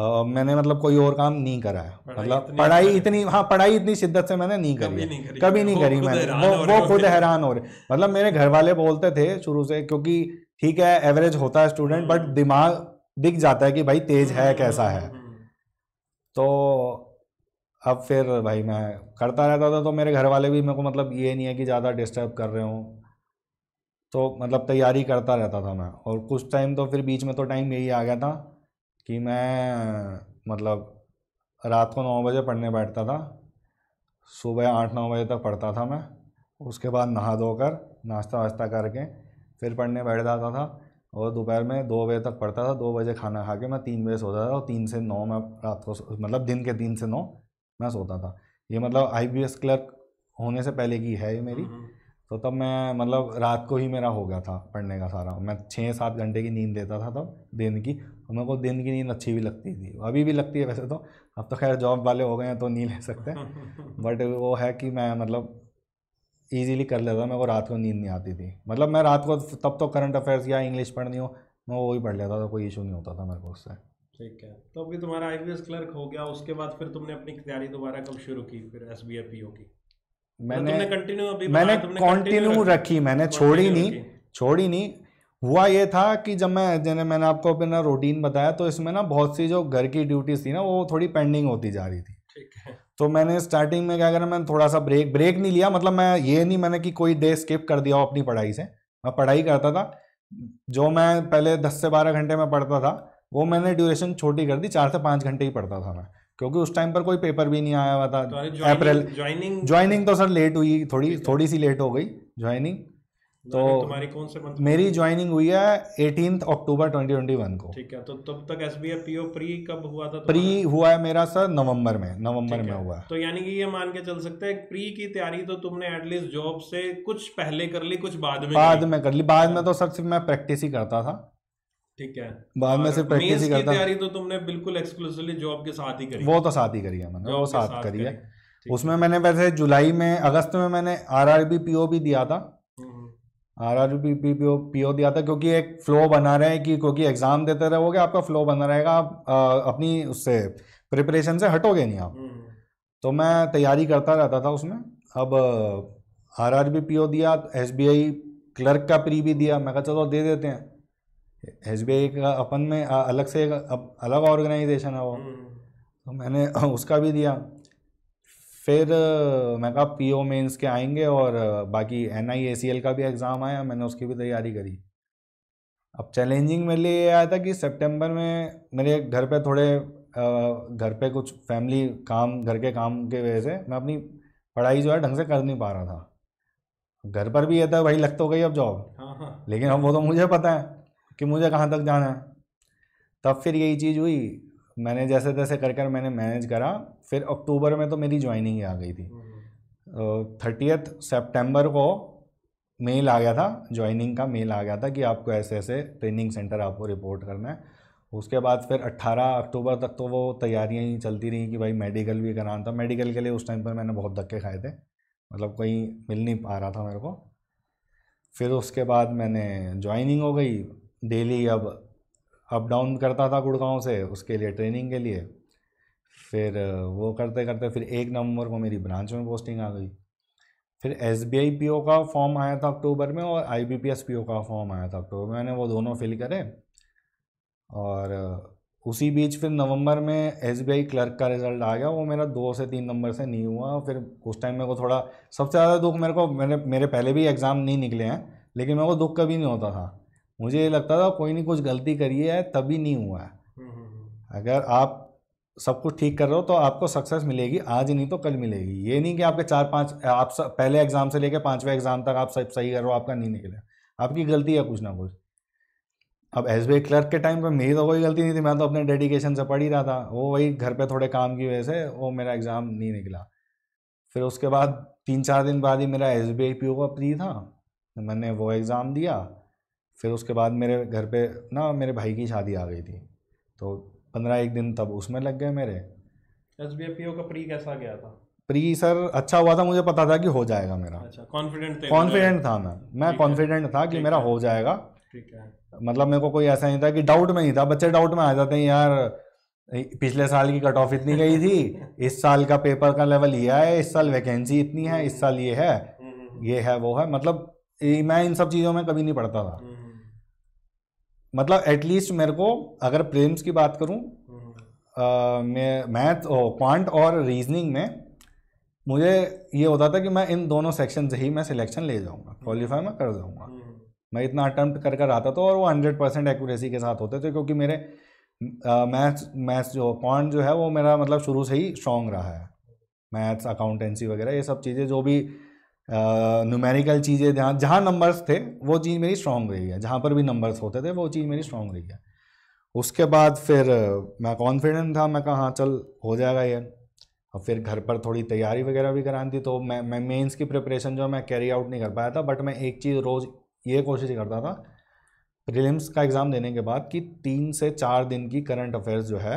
Uh, मैंने मतलब कोई और काम नहीं करा है मतलब पढ़ाई इतनी हाँ पढ़ाई इतनी शिद्दत से मैंने नहीं करी नहीं करी कभी नहीं करी मैंने वो वो खुद हैरान हो रहे मतलब मेरे घर वाले बोलते थे शुरू से क्योंकि ठीक है एवरेज होता है स्टूडेंट हम्म। बट दिमाग दिख जाता है कि भाई तेज है हम्म, कैसा है हम्म, तो अब फिर भाई मैं करता रहता था तो मेरे घर वाले भी मेरे को मतलब ये नहीं है कि ज़्यादा डिस्टर्ब कर रहे हों तो मतलब तैयारी करता रहता था मैं और कुछ टाइम तो फिर बीच में तो टाइम यही आ गया था कि मैं मतलब रात को नौ बजे पढ़ने बैठता था सुबह आठ नौ बजे तक पढ़ता था मैं उसके बाद नहा धोकर नाश्ता वास्ता करके फिर पढ़ने बैठ जाता था और दोपहर में दो बजे तक पढ़ता था दो बजे खाना खा के मैं तीन बजे सोता था और तीन से नौ मैं रात को मतलब दिन के तीन से नौ मैं सोता था ये मतलब आई क्लर्क होने से पहले की है ये मेरी हम्म, हम्म। तो तब मैं मतलब रात को ही मेरा हो गया था पढ़ने का सारा मैं छः सात घंटे की नींद लेता था तब दिन की और मेरे को दिन की नींद अच्छी भी लगती थी अभी भी लगती है वैसे तो अब तो खैर जॉब वाले हो गए हैं तो नहीं ले सकते बट वो है कि मैं मतलब ईजीली कर लेता मेरे को रात को नींद नहीं आती थी मतलब मैं रात को तब तो करंट अफेयर्स या इंग्लिश पढ़नी हो मैं वो ही पढ़ लेता था कोई इशू नहीं होता था मेरे को उससे ठीक है तो अभी तुम्हारा आई क्लर्क हो गया उसके बाद फिर तुमने अपनी तैयारी दोबारा कब शुरू की फिर एस बी एफ की मतलब मैंने कंटिन्यू अभी मैंने कंटिन्यू रखी, रखी मैंने छोड़ी नहीं छोड़ी नहीं हुआ ये था कि जब मैं जैसे मैंने आपको अपना रूटीन बताया तो इसमें ना बहुत सी जो घर की ड्यूटीज थी ना वो थोड़ी पेंडिंग होती जा रही थी ठीक है तो मैंने स्टार्टिंग में क्या करा मैंने थोड़ा सा ब्रेक ब्रेक नहीं लिया मतलब मैं ये नहीं मैंने कि कोई डे स्किप कर दिया हो अपनी पढ़ाई से मैं पढ़ाई करता था जो मैं पहले दस से बारह घंटे में पढ़ता था वो मैंने ड्यूरेशन छोटी कर दी चार से पाँच घंटे ही पढ़ता था मैं क्योंकि उस टाइम पर कोई पेपर भी नहीं आया हुआ था अप्रैल ज्वाइनिंग ज्वाइनिंग तो सर लेट हुई थोड़ी थोड़ी सी लेट हो गई ज्वाइनिंग तो, तो तुम्हारी कौन से मंथ मेरी ज्वाइनिंग हुई है एटीन अक्टूबर वन को ठीक है तो तब तक एस बी पीओ प्री कब हुआ था प्री हुआ है मेरा सर नवंबर में नवंबर में हुआ तो यानी कि ये मान के चल सकते हैं प्री की तैयारी तो तुमने एटलीस्ट जॉब से कुछ पहले कर ली कुछ बाद में बाद में कर ली बाद में तो सर सिर्फ मैं प्रैक्टिस ही करता था ठीक है बाद में सिर्फ प्रैक्टिस ही करता तैयारी तो तुमने बिल्कुल एक्सक्लूसिवली जॉब के साथ ही करी वो तो साथ ही करी है मैंने वो साथ, करी है उसमें मैंने वैसे जुलाई में अगस्त में मैंने R R B P O भी दिया था R R B P O P O दिया था क्योंकि एक फ़्लो बना रहे हैं कि क्योंकि एग्ज़ाम देते रहोगे आपका फ़्लो बना रहेगा आप अपनी उससे प्रिपरेशन से हटोगे नहीं आप हम्म। तो मैं तैयारी करता रहता था उसमें अब R R B P O दिया एस बी आई क्लर्क का प्री भी दिया मैं कहा चलो दे देते हैं एस बी आई का अपन में अलग से एक अलग ऑर्गेनाइजेशन है वो हम्म। तो मैंने उसका भी दिया फिर मैं कहा पी ओ मेन्स के आएंगे और बाकी एन आई ए सी एल का भी एग्ज़ाम आया मैंने उसकी भी तैयारी करी अब चैलेंजिंग मेरे लिए ये आया था कि सितंबर में मेरे घर पे थोड़े घर पे कुछ फैमिली काम घर के काम के वजह से मैं अपनी पढ़ाई जो है ढंग से कर नहीं पा रहा था घर पर भी ये था भाई लग तो गई अब जॉब हाँ, हाँ। लेकिन अब वो तो मुझे पता है कि मुझे कहाँ तक जाना है तब फिर यही चीज़ हुई मैंने जैसे तैसे कर कर मैंने मैनेज करा फिर अक्टूबर में तो मेरी ज्वाइनिंग आ गई थी थर्टियथ सेप्टेम्बर हम्म, हम्म। को मेल आ गया था ज्वाइनिंग का मेल आ गया था कि आपको ऐसे ऐसे ट्रेनिंग सेंटर आपको रिपोर्ट करना है उसके बाद फिर 18 अक्टूबर तक तो वो तैयारियां ही चलती रहीं कि भाई मेडिकल भी कराना था मेडिकल के लिए उस टाइम पर मैंने बहुत धक्के खाए थे मतलब कहीं मिल नहीं पा रहा था मेरे को फिर उसके बाद मैंने ज्वाइनिंग हो गई डेली अब अप डाउन करता था गुड़गांव से उसके लिए ट्रेनिंग के लिए फिर वो करते करते फिर एक नवंबर को मेरी ब्रांच में पोस्टिंग आ गई फिर S B I P O का फॉर्म आया था अक्टूबर में और I B P S P O का फॉर्म आया था अक्टूबर में मैंने वो दोनों फिल करे और उसी बीच फिर नवंबर में एस बी आई क्लर्क का रिज़ल्ट आ गया वो मेरा दो से तीन नंबर से नहीं हुआ फिर उस टाइम मेरे को थोड़ा सबसे ज़्यादा दुख मेरे को मैंने मेरे पहले भी एग्ज़ाम नहीं निकले हैं लेकिन मेरे को दुख कभी नहीं होता था मुझे ये लगता था कोई नहीं कुछ गलती करी है तभी नहीं हुआ है हम्म, हम्म, हम्म। अगर आप सब कुछ ठीक कर रहे हो तो आपको सक्सेस मिलेगी आज नहीं तो कल मिलेगी ये नहीं कि आपके चार पाँच आप स, पहले एग्ज़ाम से लेकर पाँचवें एग्ज़ाम तक आप सब सही कर रहे हो आपका नहीं निकला आपकी गलती है कुछ ना कुछ अब एस बी क्लर्क के टाइम पर मेरी तो कोई गलती नहीं थी मैं तो अपने डेडिकेशन से पढ़ ही रहा था वो वही घर पर थोड़े काम की वजह से वो मेरा एग्ज़ाम नहीं निकला फिर उसके बाद तीन चार दिन बाद ही मेरा S B I P O का प्री था तो मैंने वो एग्ज़ाम दिया फिर उसके बाद मेरे घर पे ना मेरे भाई की शादी आ गई थी तो पंद्रह एक दिन तब उसमें लग गए मेरे एस बी एफ का प्री कैसा गया था प्री सर अच्छा हुआ था मुझे पता था कि हो जाएगा मेरा अच्छा कॉन्फिडेंट थे कॉन्फिडेंट था मैं मैं कॉन्फिडेंट था कि मेरा हो जाएगा ठीक है मतलब मेरे को कोई ऐसा नहीं था कि डाउट में ही था बच्चे डाउट में आ जाते हैं यार पिछले साल की कट ऑफ इतनी गई थी इस साल का पेपर का लेवल ये है इस साल वैकेंसी इतनी है इस साल ये है हम्म, हम्म, हम्म। ये है वो है मतलब मैं इन सब चीज़ों में कभी नहीं पढ़ता था मतलब एटलीस्ट मेरे को अगर प्रेम्स की बात करूँ हम्म। मैं मैथ क्वांट और रीजनिंग में मुझे ये होता था कि मैं इन दोनों सेक्शन से ही मैं सिलेक्शन ले जाऊँगा क्वालिफाई हम्म। मैं कर जाऊँगा हम्म। मैं इतना अटम्प्ट कर कर आता था और वो हंड्रेड परसेंट एक्यूरेसी के साथ होते थे क्योंकि मेरे मैथ्स मैथ्स जो क्वांट जो है वो मेरा मतलब शुरू से ही स्ट्रॉन्ग रहा है मैथ्स अकाउंटेंसी वगैरह ये सब चीज़ें जो भी न्यूमेरिकल चीज़ें जहाँ जहाँ नंबर्स थे वो चीज़ मेरी स्ट्रॉन्ग रही है जहाँ पर भी नंबर्स होते थे वो चीज़ मेरी स्ट्रॉन्ग रही है उसके बाद फिर मैं कॉन्फिडेंट था मैं कहा हाँ चल हो जाएगा ये और फिर घर पर थोड़ी तैयारी वगैरह भी करानी थी तो मैं मैं मेंस की प्रिपरेशन जो मैं कैरी आउट नहीं कर पाया था बट मैं एक चीज़ रोज़ ये कोशिश करता था प्रीलिम्स का एग्ज़ाम देने के बाद कि तीन से चार दिन की करंट अफेयर्स जो है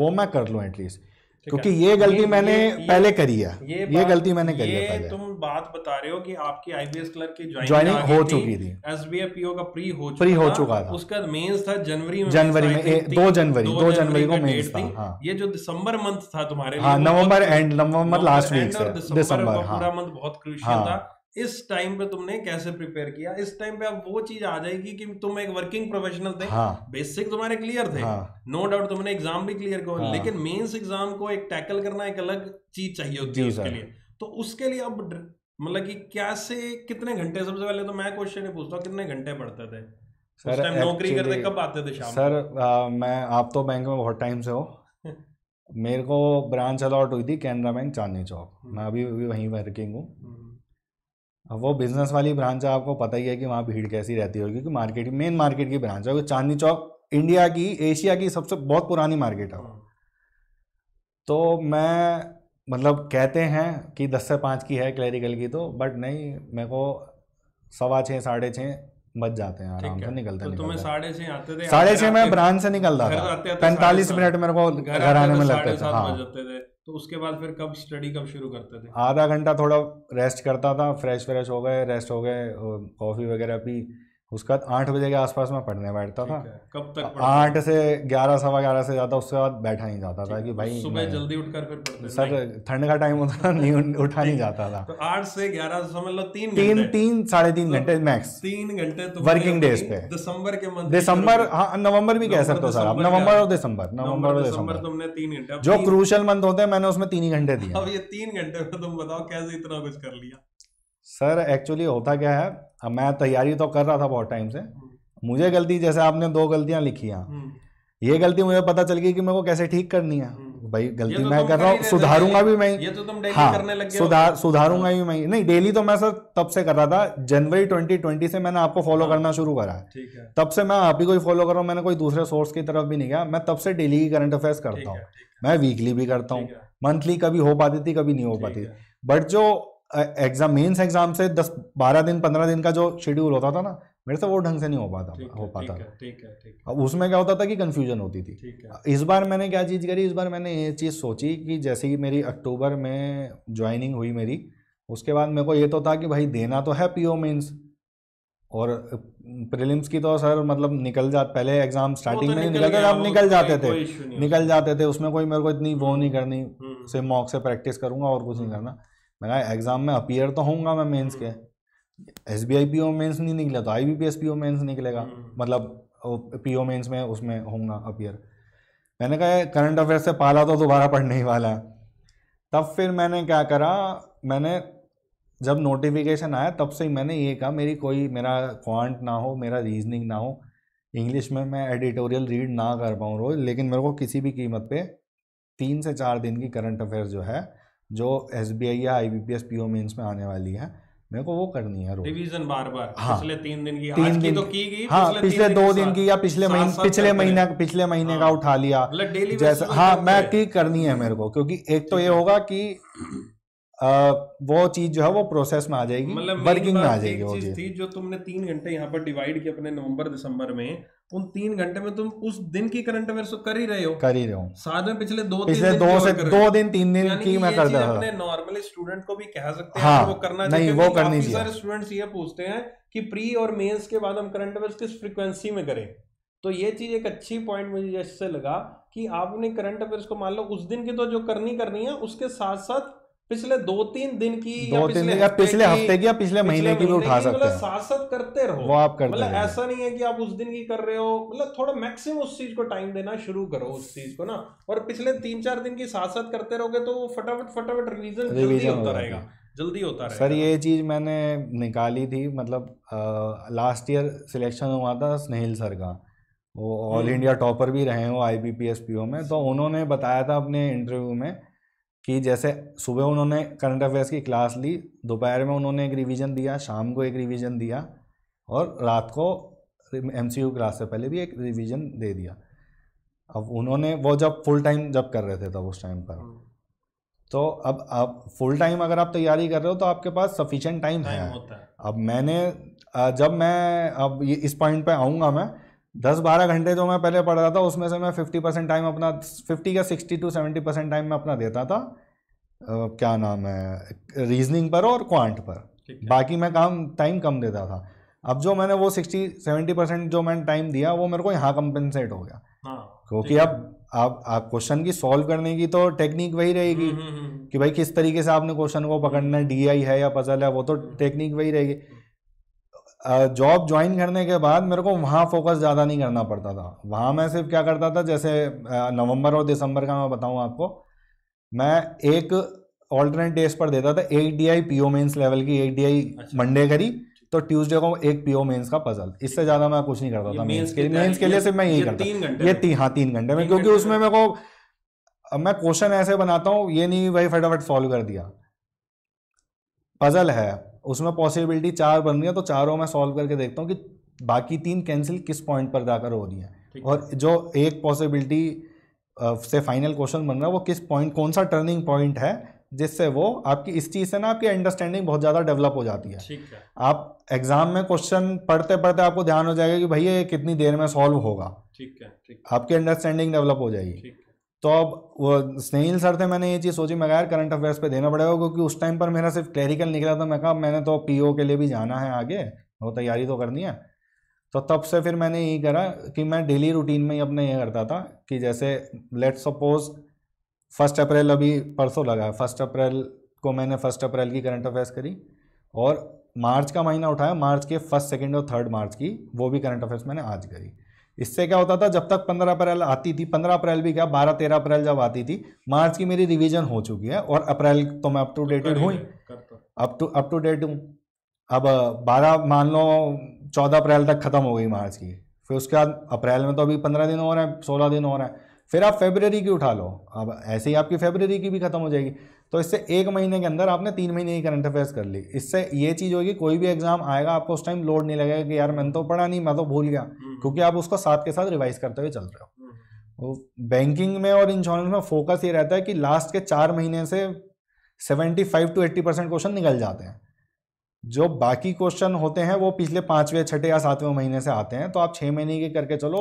वो मैं कर लूँ एटलीस्ट क्योंकि ये तो गलती मैंने ये, पहले करी है ये, ये गलती मैंने करी है पहले तुम बात बता रहे हो कि आपकी आईबीएस क्लर्क की ज्वाइनिंग हो चुकी थी बी एफ का प्री हो प्री हो चुका था उसका मेंस था जनवरी में जनवरी में दो जनवरी दो जनवरी को मेंस था हाँ। ये जो दिसंबर मंथ था तुम्हारे हाँ, लिए नवंबर एंड नवंबर लास्ट वीक दिसंबर पूरा हाँ। मंथ बहुत क्रूशियल था इस टाइम पे तुमने कैसे प्रिपेयर किया इस टाइम पे अब वो चीज आ जाएगी कि तुम एक वर्किंग प्रोफेशनल थे हाँ, बेसिक तुम्हारे क्लियर थे हाँ, नो डाउट तुमने एग्जाम भी क्लियर किया हाँ, लेकिन मेंस एग्जाम को एक टैकल करना एक अलग चीज चाहिए होती है उसके लिए तो उसके लिए अब मतलब कि कैसे कितने घंटे सबसे पहले तो मैं क्वेश्चन ही पूछता हूँ कितने घंटे पढ़ते थे सर नौकरी करते कब आते थे शाम सर मैं आप तो बैंक में बहुत टाइम से हो मेरे को ब्रांच अलॉट हुई थी कैनरा बैंक चांदनी चौक हम्म। मैं अभी वहीं वर्किंग हूँ हम्म। अब वो बिज़नेस वाली ब्रांच है आपको पता ही है कि वहाँ भीड़ कैसी रहती होगी क्योंकि मार्केट मेन मार्केट की ब्रांच है चांदनी चौक इंडिया की एशिया की सबसे बहुत पुरानी मार्केट है हाँ। तो मैं मतलब कहते हैं कि दस से पाँच की है क्लैरिकल की तो बट नहीं मेरे को सवा छः साढ़े छः बच जाते हैं आराम से निकलते तो तुम्हें साढ़े छः आते थे साढ़े छः मैं ब्रांच से निकलता था पैंतालीस मिनट मेरे को घर आने में लगते थे हाँ तो उसके बाद फिर कब स्टडी कब शुरू करते थे आधा घंटा थोड़ा रेस्ट करता था फ्रेश फ्रेश हो गए रेस्ट हो गए कॉफ़ी वगैरह पी उसके बाद आठ बजे के आसपास मैं पढ़ने बैठता था कब तक आठ से ग्यारह सवा ग्यारह से ज़्यादा उसके बाद बैठा नहीं जाता था कि भाई सुबह जल्दी उठकर फिर सर ठंड का टाइम होता था नहीं उठा नहीं जाता था तो आठ से ग्यारह समझ लो तीन तीन तीन साढ़े तीन तो घंटे मैक्स तीन घंटे वर्किंग तो डेज पे दिसंबर के मंथ दिसंबर हाँ नवंबर भी कह सकते हो सर आप नवंबर और दिसंबर नवंबर और दिसंबर तुमने तीन घंटे जो क्रूशल मंथ होते हैं मैंने उसमें तीन ही घंटे दिए अब ये तीन घंटे में तुम बताओ कैसे इतना कुछ कर लिया सर एक्चुअली होता क्या है अब मैं तैयारी तो कर रहा था बहुत टाइम से हम्म। मुझे गलती जैसे आपने दो गलतियां लिखी हैं हम्म। ये गलती मुझे पता चल गई कि मेरे को कैसे ठीक करनी है हम्म। भाई गलती तो मैं कर रहा हूँ सुधारूंगा भी मैं ये तो तुम डेली हाँ, करने लग सुधार सुधारूंगा भी मैं नहीं डेली तो मैं सर तब से कर रहा था जनवरी 2020 से मैंने आपको फॉलो हाँ, करना शुरू करा है तब से मैं आप ही को फॉलो कर रहा हूँ मैंने कोई दूसरे सोर्स की तरफ भी नहीं गया मैं तब से डेली की करंट अफेयर्स करता हूँ मैं वीकली भी करता हूँ मंथली कभी हो पाती थी कभी नहीं हो पाती बट जो एग्जाम मेंस एग्जाम से दस बारह दिन पंद्रह दिन का जो शेड्यूल होता था ना मेरे से वो ढंग से नहीं हो पाता हो पाता ठीक है ठीक है उसमें क्या होता था कि कन्फ्यूजन होती थी इस बार मैंने क्या चीज़ करी इस बार मैंने ये चीज़ सोची कि जैसे ही मेरी अक्टूबर में ज्वाइनिंग हुई मेरी उसके बाद मेरे को ये तो था कि भाई देना तो है पी मीन्स और प्रीलिम्स की तो सर मतलब निकल जा पहले एग्जाम स्टार्टिंग तो में निकल जाते आप निकल तो जाते थे निकल जाते थे उसमें कोई मेरे को इतनी वो हम्म, नहीं करनी हम्म, हम्म। सिर्फ मॉक से प्रैक्टिस करूंगा और कुछ नहीं करना मैं कहा एग्ज़ाम में अपीयर तो होऊंगा मैं मेंस के S B I P O mains नहीं निकला तो I B P S P O mains निकलेगा मतलब पी ओ मेन्स में उसमें होऊंगा अपीयर मैंने कहा करंट अफेयर से पाला तो दोबारा पढ़ने ही वाला है तब फिर मैंने क्या करा मैंने जब नोटिफिकेशन आया तब से ही मैंने ये कहा मेरी कोई मेरा क्वांट ना हो मेरा रीजनिंग ना हो इंग्लिश में मैं एडिटोरियल रीड ना कर पाऊँ रोज़ लेकिन मेरे को किसी भी कीमत पे तीन से चार दिन की करंट अफेयर जो है जो एस या I B P S mains में आने वाली है मेरे को वो करनी है रिवीजन बार बार हाँ पिछले तीन दिन की तीन आज दिन की तो की गई हाँ पिछले, पिछले दिन दो दिन की या पिछले महीने पिछले महीने पिछले महीने का हाँ। उठा लिया मतलब जैसे हाँ मैं की करनी है मेरे को क्योंकि एक तो ये होगा कि वो चीज जो है वो प्रोसेस में आ जाएगी मतलब वर्किंग में आ जाएगी वो चीज थी जो तुमने तीन घंटे यहाँ पर डिवाइड किया अपने नवंबर दिसंबर में उन तीन घंटे में तुम उस दिन की करंट अफेयर को कर ही रहे हो कर ही रहे हो साथ में पिछले दो पिछले दो से दो दिन तीन दिन की मैं कर रहा हूँ नॉर्मली स्टूडेंट को भी कह सकते हैं हाँ, वो करना नहीं वो करनी चाहिए सारे स्टूडेंट्स ये पूछते हैं कि प्री और मेंस के बाद हम करंट अफेयर किस फ्रिक्वेंसी में करें तो ये चीज एक अच्छी पॉइंट मुझे जैसे लगा कि आपने करंट अफेयर्स को मान लो उस दिन की तो जो करनी करनी है उसके साथ साथ पिछले दो तीन दिन की दो या तीन पिछले, पिछले हफ्ते की या पिछले महीने की भी उठा मतलब सकते हैं सासत करते रहो वो आप करते मतलब ऐसा नहीं है कि आप उस दिन की कर रहे हो मतलब थोड़ा मैक्सिमम उस चीज को टाइम देना शुरू करो उस चीज को ना और पिछले तीन चार दिन की सासत करते रहोगे तो वो फटाफट फटाफट रिविजन जल्दी होता रहेगा जल्दी होता रहेगा सर ये चीज़ मैंने निकाली थी मतलब लास्ट ईयर सिलेक्शन हुआ था स्नेहिल सर का वो ऑल इंडिया टॉपर भी रहे हैं वो आई बी पी में तो उन्होंने बताया था अपने इंटरव्यू में कि जैसे सुबह उन्होंने करंट अफेयर्स की क्लास ली दोपहर में उन्होंने एक रिवीजन दिया शाम को एक रिवीजन दिया और रात को एम क्लास से पहले भी एक रिवीजन दे दिया अब उन्होंने वो जब फुल टाइम जब कर रहे थे तब उस टाइम पर हम्म। तो अब आप फुल टाइम अगर आप तैयारी कर रहे हो तो आपके पास सफिशेंट टाइम है।, है अब मैंने जब मैं अब ये इस पॉइंट पे आऊँगा मैं दस बारह घंटे जो मैं पहले पढ़ रहा था उसमें से मैं फिफ्टी परसेंट टाइम अपना फिफ्टी या sixty to seventy percent time मैं अपना देता था आ, क्या नाम है रीजनिंग पर और क्वांट पर बाकी मैं काम टाइम कम देता था अब जो मैंने वो सिक्सटी सेवेंटी परसेंट जो मैंने टाइम दिया वो मेरे को यहाँ कंपेंसेट हो गया हाँ, क्योंकि अब आप आप क्वेश्चन की सॉल्व करने की तो टेक्निक वही रहेगी हम्म, हम्म, हम्म। कि भाई किस तरीके से आपने क्वेश्चन को पकड़ना है डी है या पजल है वो तो टेक्निक वही रहेगी जॉब ज्वाइन करने के बाद मेरे को वहाँ फोकस ज़्यादा नहीं करना पड़ता था वहाँ मैं सिर्फ क्या करता था जैसे नवंबर और दिसंबर का मैं बताऊँ आपको मैं एक ऑल्टरनेट डेज पर देता था eight D I P O mains level की एट डी आई मंडे करी तो ट्यूसडे को एक पीओ मेंस का पजल इससे ज्यादा मैं कुछ नहीं करता था मेंस के मेंस के लिए सिर्फ मैं यही करता तीन ये ती, हाँ तीन घंटे में क्योंकि उसमें मेरे को मैं क्वेश्चन ऐसे बनाता हूँ ये नहीं वही फटाफट सॉल्व कर दिया पजल है उसमें पॉसिबिलिटी चार बन रही है तो चारों में सॉल्व करके देखता हूँ कि बाकी तीन कैंसिल किस पॉइंट पर जाकर हो रही है और जो एक पॉसिबिलिटी से फाइनल क्वेश्चन बन रहा है वो किस पॉइंट कौन सा टर्निंग पॉइंट है जिससे वो आपकी इस चीज़ से ना आपकी अंडरस्टैंडिंग बहुत ज़्यादा डेवलप हो जाती है ठीक है आप एग्जाम में क्वेश्चन पढ़ते पढ़ते आपको ध्यान हो जाएगा कि भैया ये कितनी देर में सॉल्व होगा ठीक है ठीक आपकी अंडरस्टैंडिंग डेवलप हो जाएगी तो अब वो स्नेहिल सर थे मैंने ये चीज़ सोची मैं यार करंट अफेयर्स पे देना पड़ेगा क्योंकि उस टाइम पर मेरा सिर्फ क्लैरिकल निकला था मैं कहा मैंने तो पीओ के लिए भी जाना है आगे वो तैयारी तो करनी है तो तब से फिर मैंने यही करा कि मैं डेली रूटीन में ही अपने ये करता था कि जैसे लेट सपोज फर्स्ट अप्रैल अभी परसों लगा फर्स्ट अप्रैल को मैंने फर्स्ट अप्रैल की करंट अफेयर्स करी और मार्च का महीना उठाया मार्च के फर्स्ट सेकेंड और थर्ड मार्च की वो भी करंट अफेयर्स मैंने आज करी इससे क्या होता था जब तक पंद्रह अप्रैल आती थी पंद्रह अप्रैल भी क्या बारह तेरह अप्रैल जब आती थी मार्च की मेरी रिवीजन हो चुकी है और अप्रैल तो मैं अप टू डेटेड हूँ up to up to date हूँ अब बारह मान लो चौदह अप्रैल तक ख़त्म हो गई मार्च की फिर उसके बाद अप्रैल में तो अभी पंद्रह दिन हो रहे हैं सोलह दिन हो रहा है फिर आप फेबररी की उठा लो अब ऐसे ही आपकी फेबररी की भी ख़त्म हो जाएगी तो इससे एक महीने के अंदर आपने तीन महीने की करंट अफेयर्स कर ली इससे ये चीज़ होगी कोई भी एग्जाम आएगा आपको उस टाइम लोड नहीं लगेगा कि यार मैंने तो पढ़ा नहीं मैं तो भूल गया हम्म। क्योंकि आप उसको साथ के साथ रिवाइज करते हुए चल रहे हो बैंकिंग हम्म। तो में और इंश्योरेंस में फोकस ये रहता है कि लास्ट के चार महीने से seventy five to eighty percent question निकल जाते हैं जो बाकी क्वेश्चन होते हैं वो पिछले पाँचवें छठे या सातवें महीने से आते हैं तो आप छः महीने के करके चलो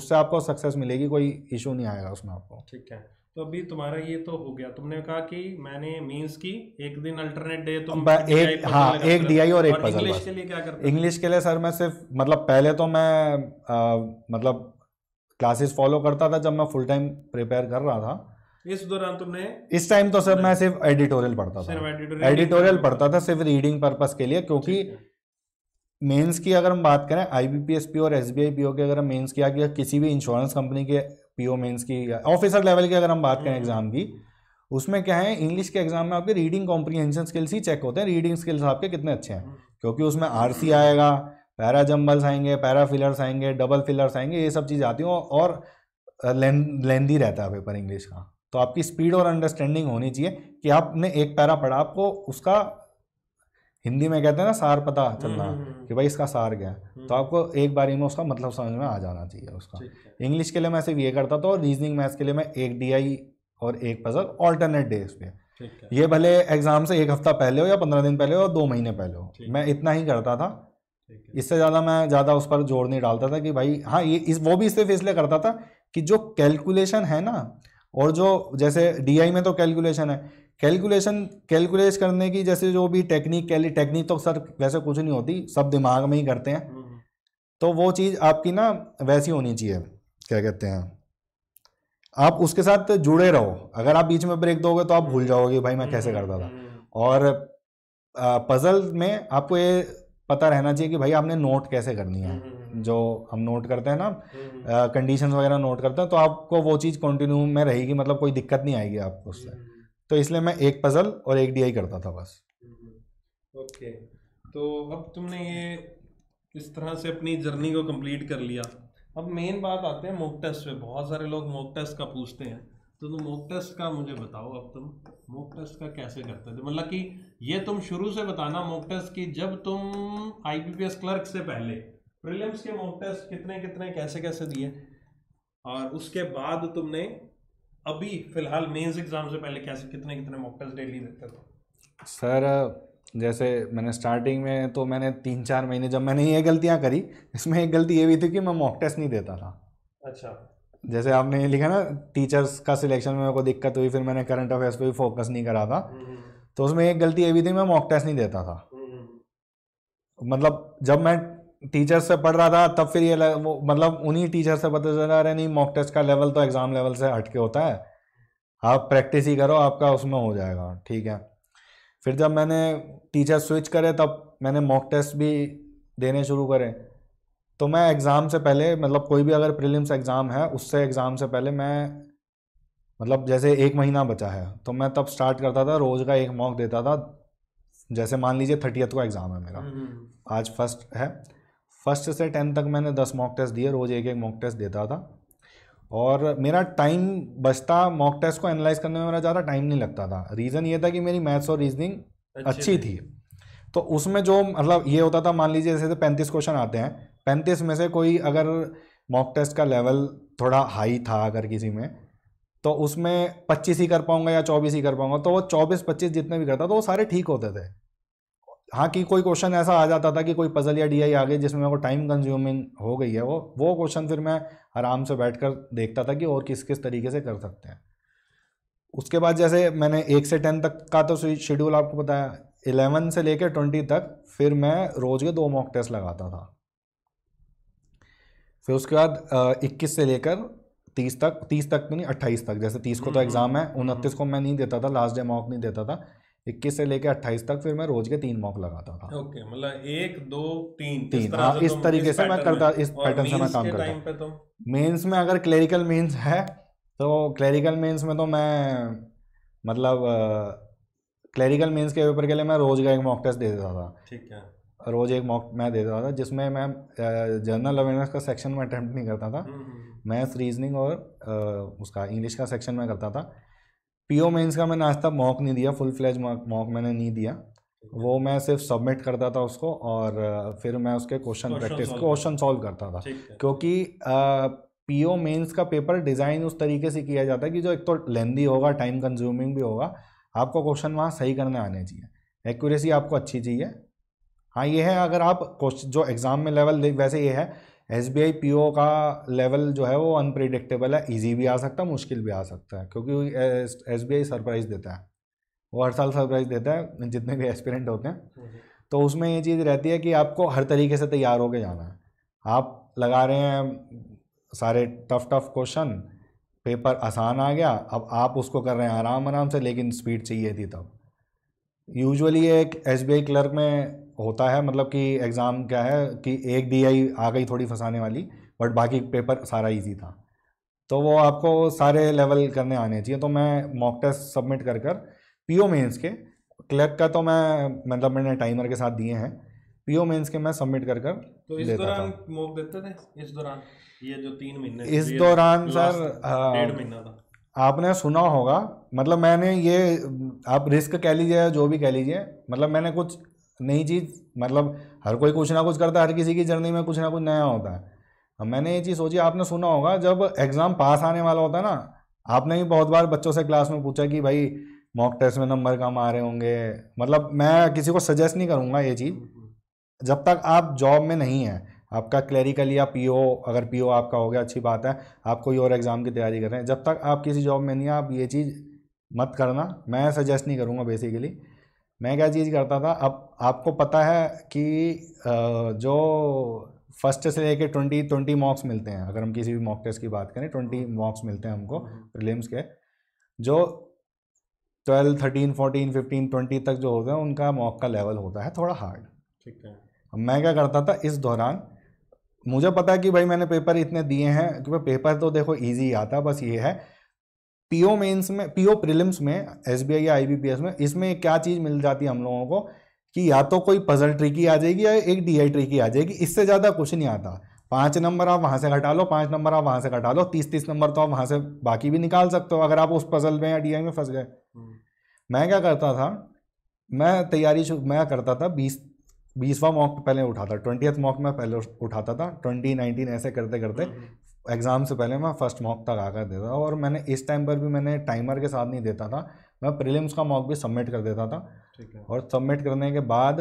उससे आपको सक्सेस मिलेगी कोई इशू नहीं आएगा उसमें आपको ठीक है तो अभी तुम्हारा ये तो हो गया तुमने कहा कि मैंने मीन्स की एक दिन अल्टरनेट डे तुम एक हाँ एक डीआई और एक पजल इंग्लिश के लिए क्या करते इंग्लिश के लिए सर मैं सिर्फ मतलब पहले तो मैं आ, मतलब क्लासेस फॉलो करता था जब मैं फुल टाइम प्रिपेयर कर रहा था इस दौरान तुमने इस टाइम तो सर मैं सिर्फ एडिटोरियल पढ़ता था एडिटोरियल पढ़ता था सिर्फ रीडिंग पर्पज के लिए क्योंकि मेंस की अगर हम बात करें आई और एसबीआई पीओ की अगर हम मेंस की आगे किसी भी इंश्योरेंस कंपनी के पीओ मेंस की ऑफिसर लेवल की अगर हम बात करें एग्जाम हम्म। की उसमें क्या है इंग्लिश के एग्जाम में आपके रीडिंग कॉम्प्रीहेंशन स्किल्स ही चेक होते हैं रीडिंग स्किल्स आपके कितने अच्छे हैं हम्म। क्योंकि उसमें आर आएगा पैरा जम्बल्स आएंगे पैरा फिलर्स आएंगे डबल फिलर्स आएंगे ये सब चीज़ आती हूँ और लेंदी रहता है पेपर इंग्लिश का तो आपकी स्पीड और अंडरस्टैंडिंग होनी चाहिए कि आपने एक पैरा पढ़ा आपको उसका हिंदी में कहते हैं ना सार पता चलना हम्म, हम्म, कि भाई इसका सार क्या है हम्म। तो आपको एक बारी में उसका मतलब समझ में आ जाना चाहिए उसका इंग्लिश के लिए मैं सिर्फ ये करता था और रीजनिंग मैथ्स के लिए मैं एक डी और एक पजल ऑल्टरनेट डेज पे ये भले एग्जाम से एक हफ्ता पहले हो या पंद्रह दिन पहले हो या दो महीने पहले हो मैं इतना ही करता था इससे ज़्यादा मैं ज़्यादा उस पर जोर नहीं डालता था कि भाई हाँ ये इस वो भी सिर्फ इसलिए करता था कि जो कैलकुलेशन है ना और जो जैसे डीआई में तो कैलकुलेशन है कैलकुलेशन कैलकुलेट करने की जैसे जो भी टेक्निक कैली टेक्निक तो सर वैसे कुछ नहीं होती सब दिमाग में ही करते हैं हम्म, हम्म। तो वो चीज़ आपकी ना वैसी होनी चाहिए क्या कहते हैं आप उसके साथ जुड़े रहो अगर आप बीच में ब्रेक दोगे तो आप भूल हम्म। जाओगे भाई मैं कैसे करता था और पज़ल में आपको ये पता रहना चाहिए कि भाई आपने नोट कैसे करनी है जो हम नोट करते हैं ना कंडीशंस वगैरह नोट करते हैं तो आपको वो चीज़ कंटिन्यू में रहेगी मतलब कोई दिक्कत नहीं आएगी आपको उससे तो इसलिए मैं एक पजल और एक डीआई करता था बस ओके हम्म, तो अब तुमने ये इस तरह से अपनी जर्नी को कंप्लीट कर लिया अब मेन बात आते हैं मोक टेस्ट पे बहुत सारे लोग मोक टेस्ट का पूछते हैं तो तुम मोक टेस्ट का मुझे बताओ अब तुम मोक टेस्ट का कैसे करते थे मतलब कि ये तुम शुरू से बताना मोक टेस्ट की जब तुम आईपीपीएस क्लर्क से पहले प्रीलिम्स के मोक टेस्ट कितने कितने कैसे कैसे दिए और उसके बाद तुमने अभी फिलहाल मेंस एग्ज़ाम से पहले कैसे कितने कितने मॉक टेस्ट डेली देते थे सर जैसे मैंने स्टार्टिंग में तो मैंने तीन चार महीने जब मैंने ये गलतियाँ करी इसमें एक गलती ये भी थी कि मैं मॉक टेस्ट नहीं देता था अच्छा जैसे आपने लिखा ना टीचर्स का सिलेक्शन में मेरे को दिक्कत हुई फिर मैंने करंट अफेयर्स पे भी फोकस नहीं करा था हम्म, हम्म। तो उसमें एक गलती ये भी थी मैं मॉक टेस्ट नहीं देता था हम्म, मतलब जब मैं टीचर से पढ़ रहा था तब फिर ये वो मतलब उन्हीं टीचर से पता चला रहा नहीं मॉक टेस्ट का लेवल तो एग्ज़ाम लेवल से हटके होता है आप प्रैक्टिस ही करो आपका उसमें हो जाएगा ठीक है फिर जब मैंने टीचर स्विच करे तब मैंने मॉक टेस्ट भी देने शुरू करे तो मैं एग्ज़ाम से पहले मतलब कोई भी अगर प्रीलिम्स एग्ज़ाम है उससे एग्ज़ाम से पहले मैं मतलब जैसे एक महीना बचा है तो मैं तब स्टार्ट करता था रोज़ का एक मॉक देता था जैसे मान लीजिए थर्टियथ को एग्ज़ाम है मेरा हम्म, हम्म, हम्म। आज फर्स्ट है फर्स्ट से टेंथ तक मैंने दस मॉक टेस्ट दिए रोज़ एक एक मॉक टेस्ट देता था और मेरा टाइम बचता मॉक टेस्ट को एनालाइज करने में मेरा ज़्यादा टाइम नहीं लगता था रीज़न ये था कि मेरी मैथ्स और रीजनिंग अच्छी थी तो उसमें जो मतलब ये होता था मान लीजिए जैसे पैंतीस क्वेश्चन आते हैं पैंतीस में से कोई अगर मॉक टेस्ट का लेवल थोड़ा हाई था अगर किसी में तो उसमें पच्चीस ही कर पाऊंगा या चौबीस ही कर पाऊंगा तो वो चौबीस पच्चीस जितने भी करता तो वो सारे ठीक होते थे हाँ कि कोई क्वेश्चन ऐसा आ जाता था कि कोई पजल या डी आई आ गई जिसमें मेरे को टाइम कंज्यूमिंग हो गई है वो वो क्वेश्चन फिर मैं आराम से बैठ कर देखता था कि और किस किस तरीके से कर सकते हैं उसके बाद जैसे मैंने एक से टेन तक का तो शेड्यूल आपको बताया इलेवन से लेकर ट्वेंटी तक फिर मैं रोज़ के दो मॉक टेस्ट लगाता था फिर उसके बाद इक्कीस से लेकर तीस तक तीस तक तो नहीं अट्ठाईस तक जैसे तीस को तो एग्ज़ाम हम्म, हम्म, है उनतीस हम्म। को मैं नहीं देता था लास्ट डे मॉक नहीं देता था इक्कीस से लेकर अट्ठाईस तक फिर मैं रोज के तीन मॉक लगाता था ओके मतलब एक दो तीन तीन हाँ इस, तो तरीके से मैं करता इस पैटर्न से मैं काम करता तो? मेंस में अगर क्लेरिकल मेंस है तो क्लेरिकल मेंस में तो मैं मतलब क्लेरिकल मेंस के पेपर के लिए मैं रोज का एक मॉक टेस्ट दे देता था ठीक है रोज़ एक मॉक मैं दे देता था जिसमें मैं जर्नल अवेयरनेस का सेक्शन में अटैम्प्ट नहीं करता था हम्म, हम्म, हम्म। मैथ्स रीजनिंग और उसका इंग्लिश का सेक्शन में करता था पीओ मेंस का मैंने आज तक मॉक नहीं दिया फुल फ्लैज मॉक मैंने नहीं दिया वो मैं सिर्फ सबमिट करता था उसको और फिर मैं उसके क्वेश्चन प्रैक्टिस क्वेश्चन सॉल्व करता था क्योंकि ओ मेन्स का पेपर डिज़ाइन उस तरीके से किया जाता है कि जो एक तो लेंदी होगा टाइम कंज्यूमिंग भी होगा आपको क्वेश्चन वहाँ सही करने आने चाहिए एक्यूरेसी आपको अच्छी चाहिए हाँ ये है अगर आप क्वेश्चन जो एग्ज़ाम में लेवल वैसे ये है S B I P O का लेवल जो है वो अनप्रिडिक्टेबल है ईजी भी आ सकता है मुश्किल भी आ सकता है क्योंकि एस बी आई सरप्राइज देता है वो हर साल सरप्राइज देता है जितने भी एस्पिरेंट होते हैं हम्म, हम्म। तो उसमें ये चीज़ रहती है कि आपको हर तरीके से तैयार होकर जाना है आप लगा रहे हैं सारे टफ टफ क्वेश्चन पेपर आसान आ गया अब आप उसको कर रहे हैं आराम आराम से लेकिन स्पीड चाहिए थी तब यूजुअली एक एस क्लर्क में होता है मतलब कि एग्ज़ाम क्या है कि एक डी आ गई थोड़ी फंसाने वाली बट बाकी पेपर सारा ईजी था तो वो आपको सारे लेवल करने आने चाहिए तो मैं मॉक टेस्ट सबमिट कर कर पी ओ के क्लर्क का तो मैं मतलब मैंने टाइमर के साथ दिए हैं पी ओ के मैं सबमिट कर कर तो इस दौरान मॉक देते थे इस दौरान ये जो तीन महीने इस दौरान सर हाँ। डेढ़ महीना था आपने सुना होगा मतलब मैंने ये आप रिस्क कह लीजिए जो भी कह लीजिए मतलब मैंने कुछ नई चीज़ मतलब हर कोई कुछ ना कुछ करता है हर किसी की जर्नी में कुछ ना कुछ नया होता है मैंने ये चीज़ सोची आपने सुना होगा जब एग्ज़ाम पास आने वाला होता है ना आपने भी बहुत बार बच्चों से क्लास में पूछा कि भाई मॉक टेस्ट में नंबर कम आ रहे होंगे मतलब मैं किसी को सजेस्ट नहीं करूँगा ये चीज़ जब तक आप जॉब में नहीं है आपका क्लरिकल या पीओ अगर पीओ आपका हो गया अच्छी बात है आप कोई और एग्ज़ाम की तैयारी कर रहे हैं जब तक आप किसी जॉब में नहीं आप ये चीज़ मत करना मैं सजेस्ट नहीं करूँगा बेसिकली मैं क्या चीज़ करता था अब आपको पता है कि जो फर्स्ट से लेके ट्वेंटी ट्वेंटी मॉक्स मिलते हैं अगर हम किसी भी मॉक टेस्ट की बात करें ट्वेंटी मॉक्स हम्म। मिलते हैं हमको प्रीलिम्स हम्म। के जो twelve thirteen fourteen fifteen twenty तक जो होते हैं उनका मॉक का लेवल होता है थोड़ा हार्ड ठीक है मैं क्या करता था इस दौरान मुझे पता है कि भाई मैंने पेपर इतने दिए हैं क्योंकि पेपर तो देखो ईजी आता बस ये है पीओ मेंस में पीओ प्रीलिम्स में एसबीआई या आईबीपीएस में इसमें क्या चीज़ मिल जाती है हम लोगों को कि या तो कोई पजल ट्रिकी आ जाएगी या एक डीआई ट्रिकी आ जाएगी इससे ज़्यादा कुछ नहीं आता पाँच नंबर आप वहाँ से घटा लो पाँच नंबर आप वहाँ से घटा लो तीस तीस नंबर तो आप वहाँ से बाकी भी निकाल सकते हो अगर आप उस पजल में या डी में फंस गए हम्म। मैं क्या करता था मैं तैयारी मैं करता था बीस बीसवा मॉक पहले उठाता ट्वेंटी मॉक में पहले उठाता था ट्वेंटी नाइनटीन ऐसे करते करते हम्म, हम्म। एग्ज़ाम से पहले मैं फ़र्स्ट मॉक तक आकर देता था और मैंने इस टाइम पर भी मैंने टाइमर के साथ नहीं देता था मैं प्रीलिम्स का मॉक भी सबमिट कर देता था ठीक है और सबमिट करने के बाद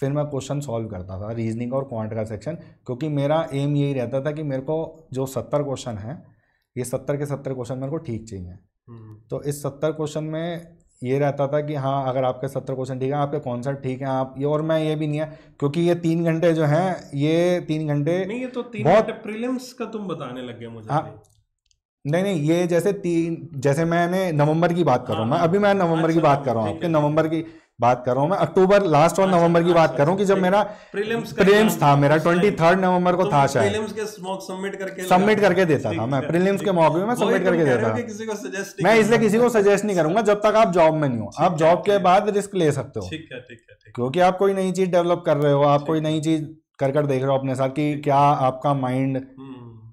फिर मैं क्वेश्चन सॉल्व करता था रीजनिंग और क्वांट का सेक्शन क्योंकि मेरा एम यही रहता था कि मेरे को जो सत्तर क्वेश्चन हैं ये सत्तर के सत्तर क्वेश्चन मेरे को ठीक चाहिए हम्म। तो इस सत्तर क्वेश्चन में ये रहता था कि हाँ अगर आपके सत्तर क्वेश्चन ठीक है आपके सा ठीक है आप ये और मैं ये भी नहीं है क्योंकि ये तीन घंटे जो हैं ये तीन घंटे नहीं ये तो तीन बहुत प्रीलिम्स का तुम बताने लग गए मुझे हाँ नहीं नहीं ये जैसे तीन जैसे मैंने नवंबर की बात कर रहा हूँ मैं हाँ, अभी मैं नवंबर की अच्छा, बात कर रहा हूँ आपके नवंबर की बात कर रहा हूं मैं अक्टूबर लास्ट और अच्छा, नवंबर की अच्छा, बात कर रहा हूं अच्छा, कि जब मेरा प्रीलिम्स प्रीलिम्स था मेरा ट्वेंटी थर्ड नवंबर को तो था शायद प्रीलिम्स के मॉक सबमिट करके सबमिट करके देता था मैं प्रीलिम्स के मॉक में सबमिट करके देता था मैं इसलिए किसी को सजेस्ट नहीं करूंगा जब तक आप जॉब में नहीं हो आप जॉब के बाद रिस्क ले सकते हो ठीक है है क्योंकि आप कोई नई चीज डेवलप कर रहे हो आप कोई नई चीज कर कर देख रहे हो अपने साथ कि क्या आपका माइंड हम्म।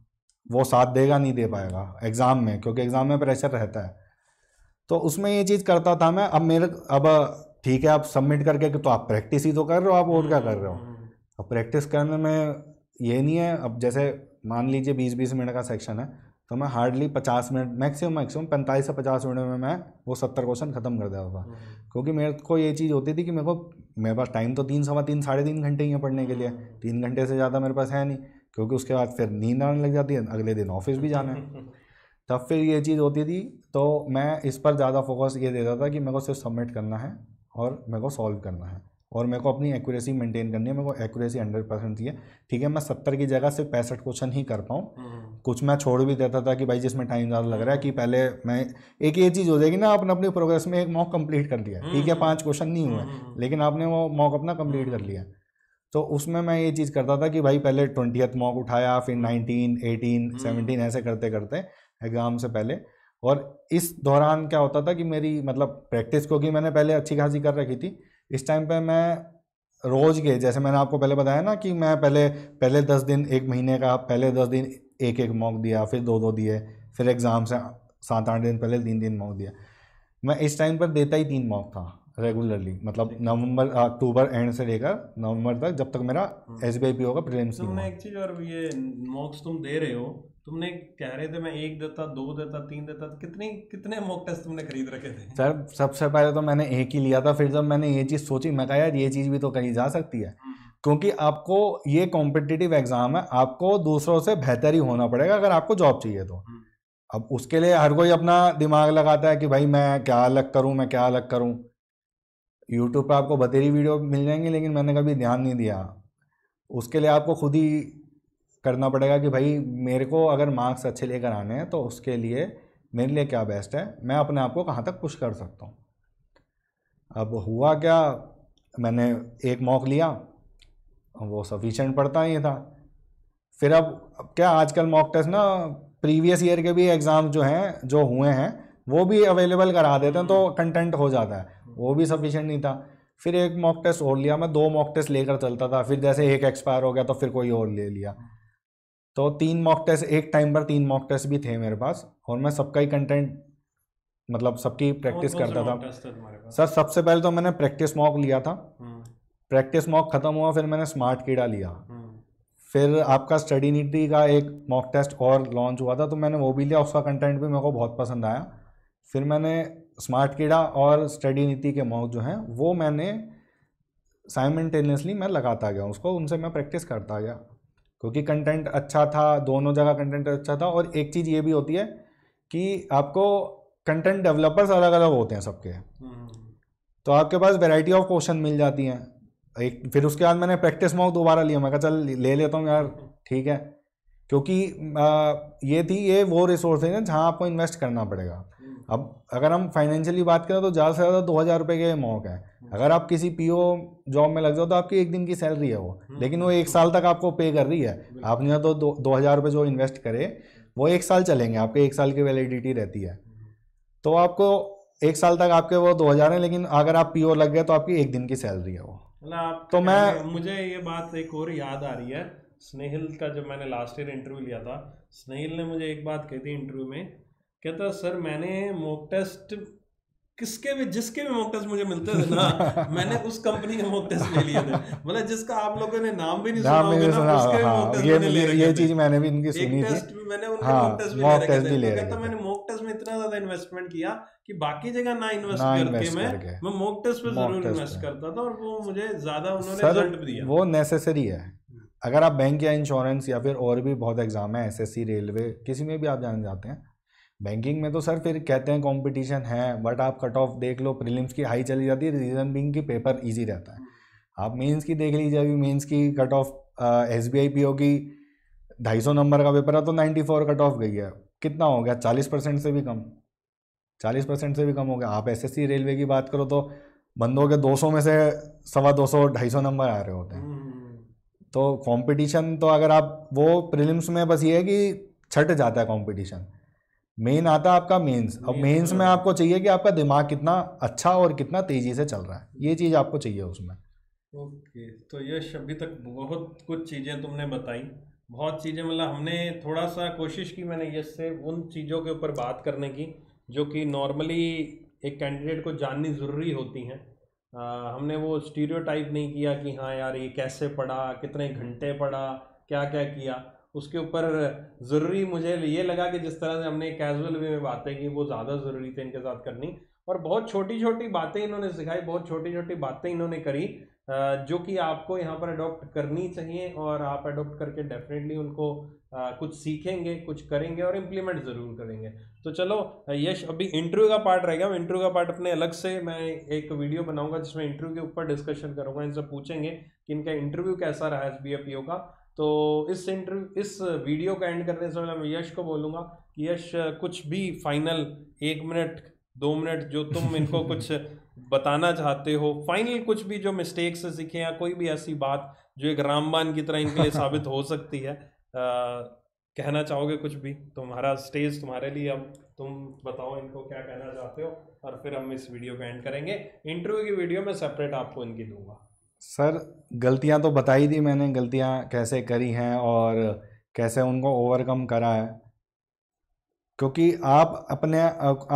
वो साथ देगा नहीं दे पाएगा एग्जाम में क्योंकि एग्जाम में प्रेशर रहता है तो उसमें ये चीज़ करता था मैं अब मेरे अब ठीक है आप सबमिट करके तो आप प्रैक्टिस ही तो कर रहे हो आप और क्या कर रहे हो हम्म, हम्म, हम्म। अब प्रैक्टिस करने में ये नहीं है अब जैसे मान लीजिए बीस बीस मिनट का सेक्शन है तो मैं हार्डली पचास मिनट मैक्सिमम मैक्सिमम पैंतालीस से पचास मिनट में मैं वो सत्तर क्वेश्चन खत्म कर देता था क्योंकि मेरे को ये चीज़ होती थी कि मेरे को मेरे पास टाइम तो तीन सवा तीन साढ़े तीन घंटे ही है पढ़ने के लिए तीन घंटे से ज़्यादा मेरे पास है नहीं क्योंकि उसके बाद फिर नींद आने लग जाती है अगले दिन ऑफिस भी जाना है तब फिर ये चीज़ होती थी तो मैं इस पर ज़्यादा फोकस ये देता था कि मेरे को सिर्फ सबमिट करना है और मेरे को सॉल्व करना है और मेरे को अपनी एक्यूरेसी मेंटेन करनी है मेरे को एक्यूरेसी हंड्रेड परसेंट थी ठीक है मैं सत्तर की जगह सिर्फ पैंसठ क्वेश्चन ही कर पाऊँ हम्म। कुछ मैं छोड़ भी देता था कि भाई जिसमें टाइम ज़्यादा लग रहा है कि हम्म। पहले मैं एक ये चीज़ हो जाएगी ना आपने अपने प्रोग्रेस में एक मॉक कंप्लीट कर लिया ठीक है हम्म। पाँच क्वेश्चन नहीं हुए लेकिन आपने वो मॉक अपना कंप्लीट कर लिया तो उसमें मैं ये चीज़ करता था कि भाई पहले ट्वेंटियथ मॉक उठाया फिर नाइनटीन एटीन सेवनटीन ऐसे करते करते एग्ज़ाम से पहले और इस दौरान क्या होता था कि मेरी मतलब प्रैक्टिस क्योंकि मैंने पहले अच्छी खासी कर रखी थी इस टाइम पे मैं रोज़ के जैसे मैंने आपको पहले बताया ना कि मैं पहले पहले दस दिन एक महीने का पहले दस दिन एक एक मॉक दिया फिर दो दो दिए फिर एग्ज़ाम से सात आठ दिन पहले तीन दिन मॉक दिया मैं इस टाइम पर देता ही तीन मॉक था रेगुलरली मतलब नवंबर अक्टूबर एंड से लेकर नवंबर तक जब तक मेरा एस बी आई पी होगा प्रिलिम्स तो मैं एक चीज़ और ये मॉक्स तुम दे रहे हो तुमने कह रहे थे मैं एक देता दो देता तीन देता तो कितने कितने मॉक टेस्ट तुमने खरीद रखे थे सर सबसे पहले तो मैंने एक ही लिया था फिर जब मैंने ये चीज़ सोची मैं कहा यार ये चीज़ भी तो कहीं जा सकती है हम्म। क्योंकि आपको ये कॉम्पिटिटिव एग्ज़ाम है आपको दूसरों से बेहतर ही होना पड़ेगा अगर आपको जॉब चाहिए तो हम्म। अब उसके लिए हर कोई अपना दिमाग लगाता है कि भाई मैं क्या अलग करूँ मैं क्या अलग करूँ यूट्यूब पर आपको बतेरी वीडियो मिल जाएंगी लेकिन मैंने कभी ध्यान नहीं दिया उसके लिए आपको खुद ही करना पड़ेगा कि भाई मेरे को अगर मार्क्स अच्छे लेकर आने हैं तो उसके लिए मेरे लिए क्या बेस्ट है मैं अपने आप को कहाँ तक पुश कर सकता हूँ अब हुआ क्या मैंने एक मॉक लिया वो सफिशेंट पड़ता ही था फिर अब, अब क्या आजकल मॉक टेस्ट ना प्रीवियस ईयर के भी एग्ज़ाम जो हैं जो हुए हैं वो भी अवेलेबल करा देते हैं तो कंटेंट हो जाता है वो भी सफिशेंट नहीं था फिर एक मॉक टेस्ट और लिया मैं दो मॉक टेस्ट लेकर चलता था फिर जैसे एक एक्सपायर हो गया तो फिर कोई और ले लिया तो तीन मॉक टेस्ट एक टाइम पर तीन मॉक टेस्ट भी थे मेरे पास और मैं सबका ही कंटेंट मतलब सबकी प्रैक्टिस करता था सर सबसे पहले तो मैंने प्रैक्टिस मॉक लिया था प्रैक्टिस मॉक ख़त्म हुआ फिर मैंने स्मार्ट कीड़ा लिया फिर आपका स्टडी नीटी का एक मॉक टेस्ट और लॉन्च हुआ था तो मैंने वो भी लिया उसका कंटेंट भी मेरे को बहुत पसंद आया फिर मैंने स्मार्ट कीड़ा और स्टडी नीति के मॉक जो हैं वो मैंने साइमेंटेनियसली मैं लगाता गया उसको उनसे मैं प्रैक्टिस करता गया क्योंकि कंटेंट अच्छा था दोनों जगह कंटेंट अच्छा था और एक चीज़ ये भी होती है कि आपको कंटेंट डेवलपर्स अलग अलग होते हैं सबके तो आपके पास वैरायटी ऑफ क्वेश्चन मिल जाती हैं एक फिर उसके बाद मैंने प्रैक्टिस मॉक दोबारा लिया मैं कहा चल ले लेता हूँ यार ठीक है क्योंकि आ, ये थी ये वो रिसोर्स है जहाँ आपको इन्वेस्ट करना पड़ेगा अब अगर हम फाइनेंशियली बात करें तो ज़्यादा से ज़्यादा दो हज़ार रुपये के मौक है अगर आप किसी पीओ जॉब में लग जाओ तो आपकी एक दिन की सैलरी है वो हम्म। लेकिन वो एक साल तक आपको पे कर रही है आपने तो दो, दो हज़ार रुपये जो इन्वेस्ट करे वो एक साल चलेंगे आपके एक साल की वैलिडिटी रहती है तो आपको एक साल तक आपके वो दो हज़ार हैं लेकिन अगर आप पी लग गए तो आपकी एक दिन की सैलरी है वो मतलब आप तो मैं मुझे ये बात एक और याद आ रही है स्नेहिल का जब मैंने लास्ट ईयर इंटरव्यू लिया था स्नेहिल ने मुझे एक बात कही थी इंटरव्यू में कहता सर मैंने मॉक टेस्ट किसके भी जिसके भी मॉक टेस्ट मुझे मिलते थे ना मैंने उस कंपनी के मॉक टेस्ट ले लिए थे मतलब जिसका आप लोगों ने नाम भी नहीं सुना होगा ना उसके भी मॉक टेस्ट हाँ, मैंने ले रखे ये चीज मैंने भी इनकी सुनी थी टेस्ट भी मैंने उनके मॉक हाँ, टेस्ट भी ले रखे थे कहता मैंने मॉक टेस्ट में इतना ज्यादा इन्वेस्टमेंट किया कि बाकी जगह ना इन्वेस्ट करके मैं मैं मॉक टेस्ट पे जरूर इन्वेस्ट करता था और वो मुझे ज्यादा उन्होंने रिजल्ट दिया वो नेसेसरी है हम्म। अगर आप बैंक या इंश्योरेंस या फिर और भी बहुत एग्जाम है एसएससी रेलवे किसी में भी आप जाने जाते हैं बैंकिंग में तो सर फिर कहते हैं कंपटीशन है बट आप कट ऑफ देख लो प्रीलिम्स की हाई चली जाती है रीज़न बिंग की पेपर इजी रहता है आप मेंस की देख लीजिए अभी मेंस की cut off S B I P O की ढाई सौ नंबर का पेपर है तो नाइन्टी फोर कट ऑफ गई है कितना हो गया चालीस परसेंट से भी कम चालीस परसेंट से भी कम हो गया आप एस एस सी रेलवे की बात करो तो बंदों के दो सौ में से सवा दो सौ ढाई सौ नंबर आ रहे होते हैं हम्म। तो कंपटीशन तो अगर आप वो प्रीलिम्स में बस ये है कि छट जाता है कंपटीशन मेन आता है आपका मेंस अब मेंस में आपको चाहिए कि आपका दिमाग कितना अच्छा और कितना तेजी से चल रहा है ये चीज़ आपको चाहिए उसमें ओके तो यश अभी तक बहुत कुछ चीज़ें तुमने बताई बहुत चीज़ें मतलब हमने थोड़ा सा कोशिश की मैंने यश से उन चीज़ों के ऊपर बात करने की जो कि नॉर्मली एक कैंडिडेट को जाननी ज़रूरी होती हैं हमने वो स्टीरियो नहीं किया कि हाँ यार ये कैसे पढ़ा कितने घंटे पढ़ा क्या क्या किया उसके ऊपर ज़रूरी मुझे ये लगा कि जिस तरह से हमने कैजुअल वे में बातें की वो ज़्यादा ज़रूरी थी इनके साथ करनी और बहुत छोटी छोटी बातें इन्होंने सिखाई बहुत छोटी छोटी बातें इन्होंने करी जो कि आपको यहाँ पर अडोप्ट करनी चाहिए और आप अडॉप्ट करके डेफिनेटली उनको कुछ सीखेंगे कुछ करेंगे और इम्प्लीमेंट ज़रूर करेंगे तो चलो यश अभी इंटरव्यू का पार्ट रहेगा मैं इंटरव्यू का पार्ट अपने अलग से मैं एक वीडियो बनाऊंगा जिसमें इंटरव्यू के ऊपर डिस्कशन करूंगा इनसे पूछेंगे कि इनका इंटरव्यू कैसा रहा एस बी का तो इस इंटरव्यू इस वीडियो का एंड करने से पहले मैं यश को बोलूँगा कि यश कुछ भी फाइनल एक मिनट दो मिनट जो तुम इनको कुछ बताना चाहते हो फाइनल कुछ भी जो मिस्टेक से सीखे या कोई भी ऐसी बात जो एक रामबान की तरह इनके लिए साबित हो सकती है आ, कहना चाहोगे कुछ भी तुम्हारा स्टेज तुम्हारे लिए अब तुम बताओ इनको क्या कहना चाहते हो और फिर हम इस वीडियो को एंड करेंगे इंटरव्यू की वीडियो मैं सेपरेट आपको इनकी दूंगा सर गलतियां तो बताई थी मैंने गलतियां कैसे करी हैं और कैसे उनको ओवरकम करा है क्योंकि आप अपने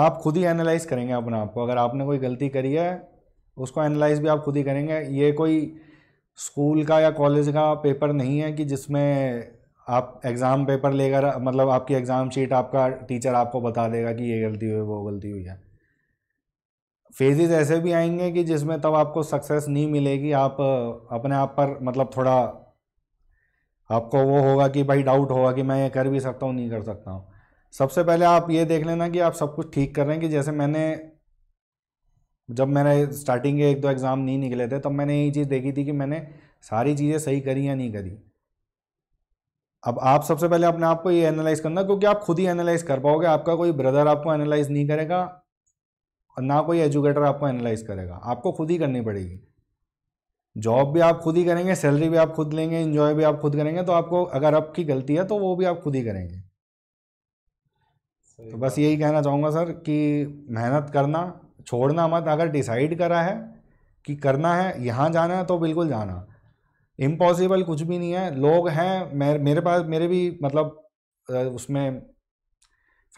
आप खुद ही एनालाइज करेंगे अपने आप को अगर आपने कोई गलती करी है उसको एनालाइज भी आप खुद ही करेंगे ये कोई स्कूल का या कॉलेज का पेपर नहीं है कि जिसमें आप एग्ज़ाम पेपर लेकर मतलब आपकी एग्ज़ाम शीट आपका टीचर आपको बता देगा कि ये गलती हुई वो गलती हुई है फेजेस ऐसे भी आएंगे कि जिसमें तब आपको सक्सेस नहीं मिलेगी आप अपने आप पर मतलब थोड़ा आपको वो होगा कि भाई डाउट होगा कि मैं ये कर भी सकता हूँ नहीं कर सकता हूँ सबसे पहले आप ये देख लेना कि आप सब कुछ ठीक कर रहे हैं कि जैसे मैंने जब मैंने स्टार्टिंग के एक दो एग्ज़ाम नहीं निकले थे तब मैंने यही चीज़ देखी थी कि मैंने सारी चीज़ें सही करी या नहीं करी अब आप सबसे पहले अपने आप को ये एनालाइज करना क्योंकि आप खुद ही एनालाइज कर पाओगे आपका कोई ब्रदर आपको एनालाइज नहीं करेगा और ना कोई एजुकेटर आपको एनालाइज करेगा आपको खुद ही करनी पड़ेगी जॉब भी आप खुद ही करेंगे सैलरी भी आप खुद लेंगे इन्जॉय भी आप खुद करेंगे तो आपको अगर आपकी गलती है तो वो भी आप खुद ही करेंगे तो बस यही कहना चाहूँगा सर कि मेहनत करना छोड़ना मत अगर डिसाइड करा है कि करना है यहाँ जाना है तो बिल्कुल जाना इम्पॉसिबल कुछ भी नहीं है लोग हैं मेरे मेरे पास मेरे भी मतलब उसमें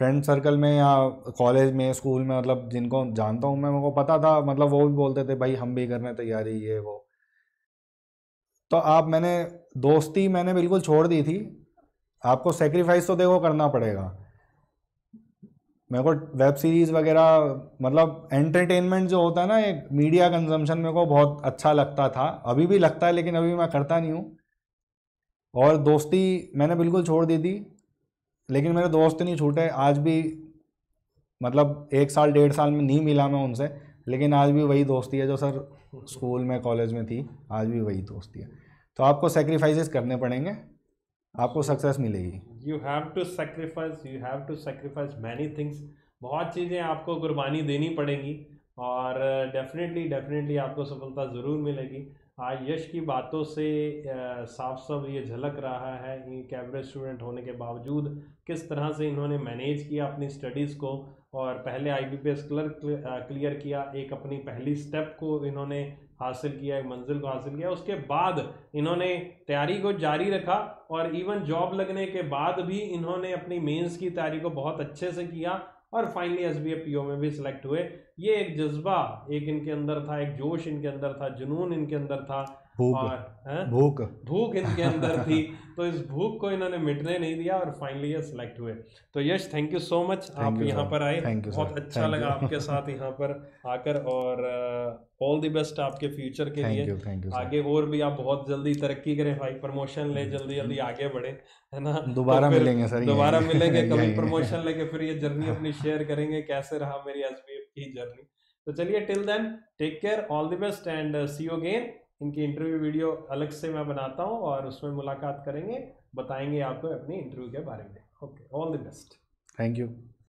फ्रेंड सर्कल में या कॉलेज में स्कूल में मतलब जिनको जानता हूँ मैं मेरे को पता था मतलब वो भी बोलते थे भाई हम भी कर रहे तैयारी ये वो तो आप मैंने दोस्ती मैंने बिल्कुल छोड़ दी थी आपको सेक्रीफाइस तो देखो करना पड़ेगा मेरे को वेब सीरीज़ वगैरह मतलब एंटरटेनमेंट जो होता है ना एक मीडिया कंजम्पशन मेरे को बहुत अच्छा लगता था अभी भी लगता है लेकिन अभी मैं करता नहीं हूँ और दोस्ती मैंने बिल्कुल छोड़ दी थी लेकिन मेरे दोस्त नहीं छूटे आज भी मतलब एक साल डेढ़ साल में नहीं मिला मैं उनसे लेकिन आज भी वही दोस्ती है जो सर स्कूल में कॉलेज में थी आज भी वही दोस्ती है तो आपको सेक्रीफाइसेस करने पड़ेंगे आपको सक्सेस मिलेगी you have to sacrifice you have to sacrifice many things बहुत चीज़ें आपको कुर्बानी देनी पड़ेंगी और डेफिनेटली डेफिनेटली आपको सफलता ज़रूर मिलेगी आज हाँ, यश की बातों से साफ साफ ये झलक रहा है कि एवरेज स्टूडेंट होने के बावजूद किस तरह से इन्होंने मैनेज किया अपनी स्टडीज़ को और पहले आई बी क्लर्क क्लियर किया एक अपनी पहली स्टेप को इन्होंने हासिल किया एक मंजिल को हासिल किया उसके बाद इन्होंने तैयारी को जारी रखा और इवन जॉब लगने के बाद भी इन्होंने अपनी मेंस की तैयारी को बहुत अच्छे से किया और finally S B P O में भी सिलेक्ट हुए ये एक जज्बा एक इनके अंदर था एक जोश इनके अंदर था जुनून इनके अंदर था भूख भूख भूख इनके अंदर थी तो इस भूख को इन्होंने मिटने नहीं दिया और फाइनली ये सिलेक्ट हुए तो Yash thank you so much आप यहाँ पर आए बहुत अच्छा thank लगा आपके साथ यहाँ पर आकर और ऑल द बेस्ट आपके फ्यूचर के thank लिए you, you, आगे और भी आप बहुत जल्दी तरक्की करें भाई प्रमोशन ले जल्दी जल्दी हम्म। आगे बढ़े है ना तो दोबारा मिलेंगे सर दोबारा मिलेंगे कभी प्रमोशन लेके फिर ये जर्नी हाँ। अपनी शेयर करेंगे कैसे रहा मेरी एस की जर्नी तो चलिए till then take care all the best and see you again इनकी इंटरव्यू वीडियो अलग से मैं बनाता हूँ और उसमें मुलाकात करेंगे बताएंगे आपको अपनी इंटरव्यू के बारे में okay all the best thank you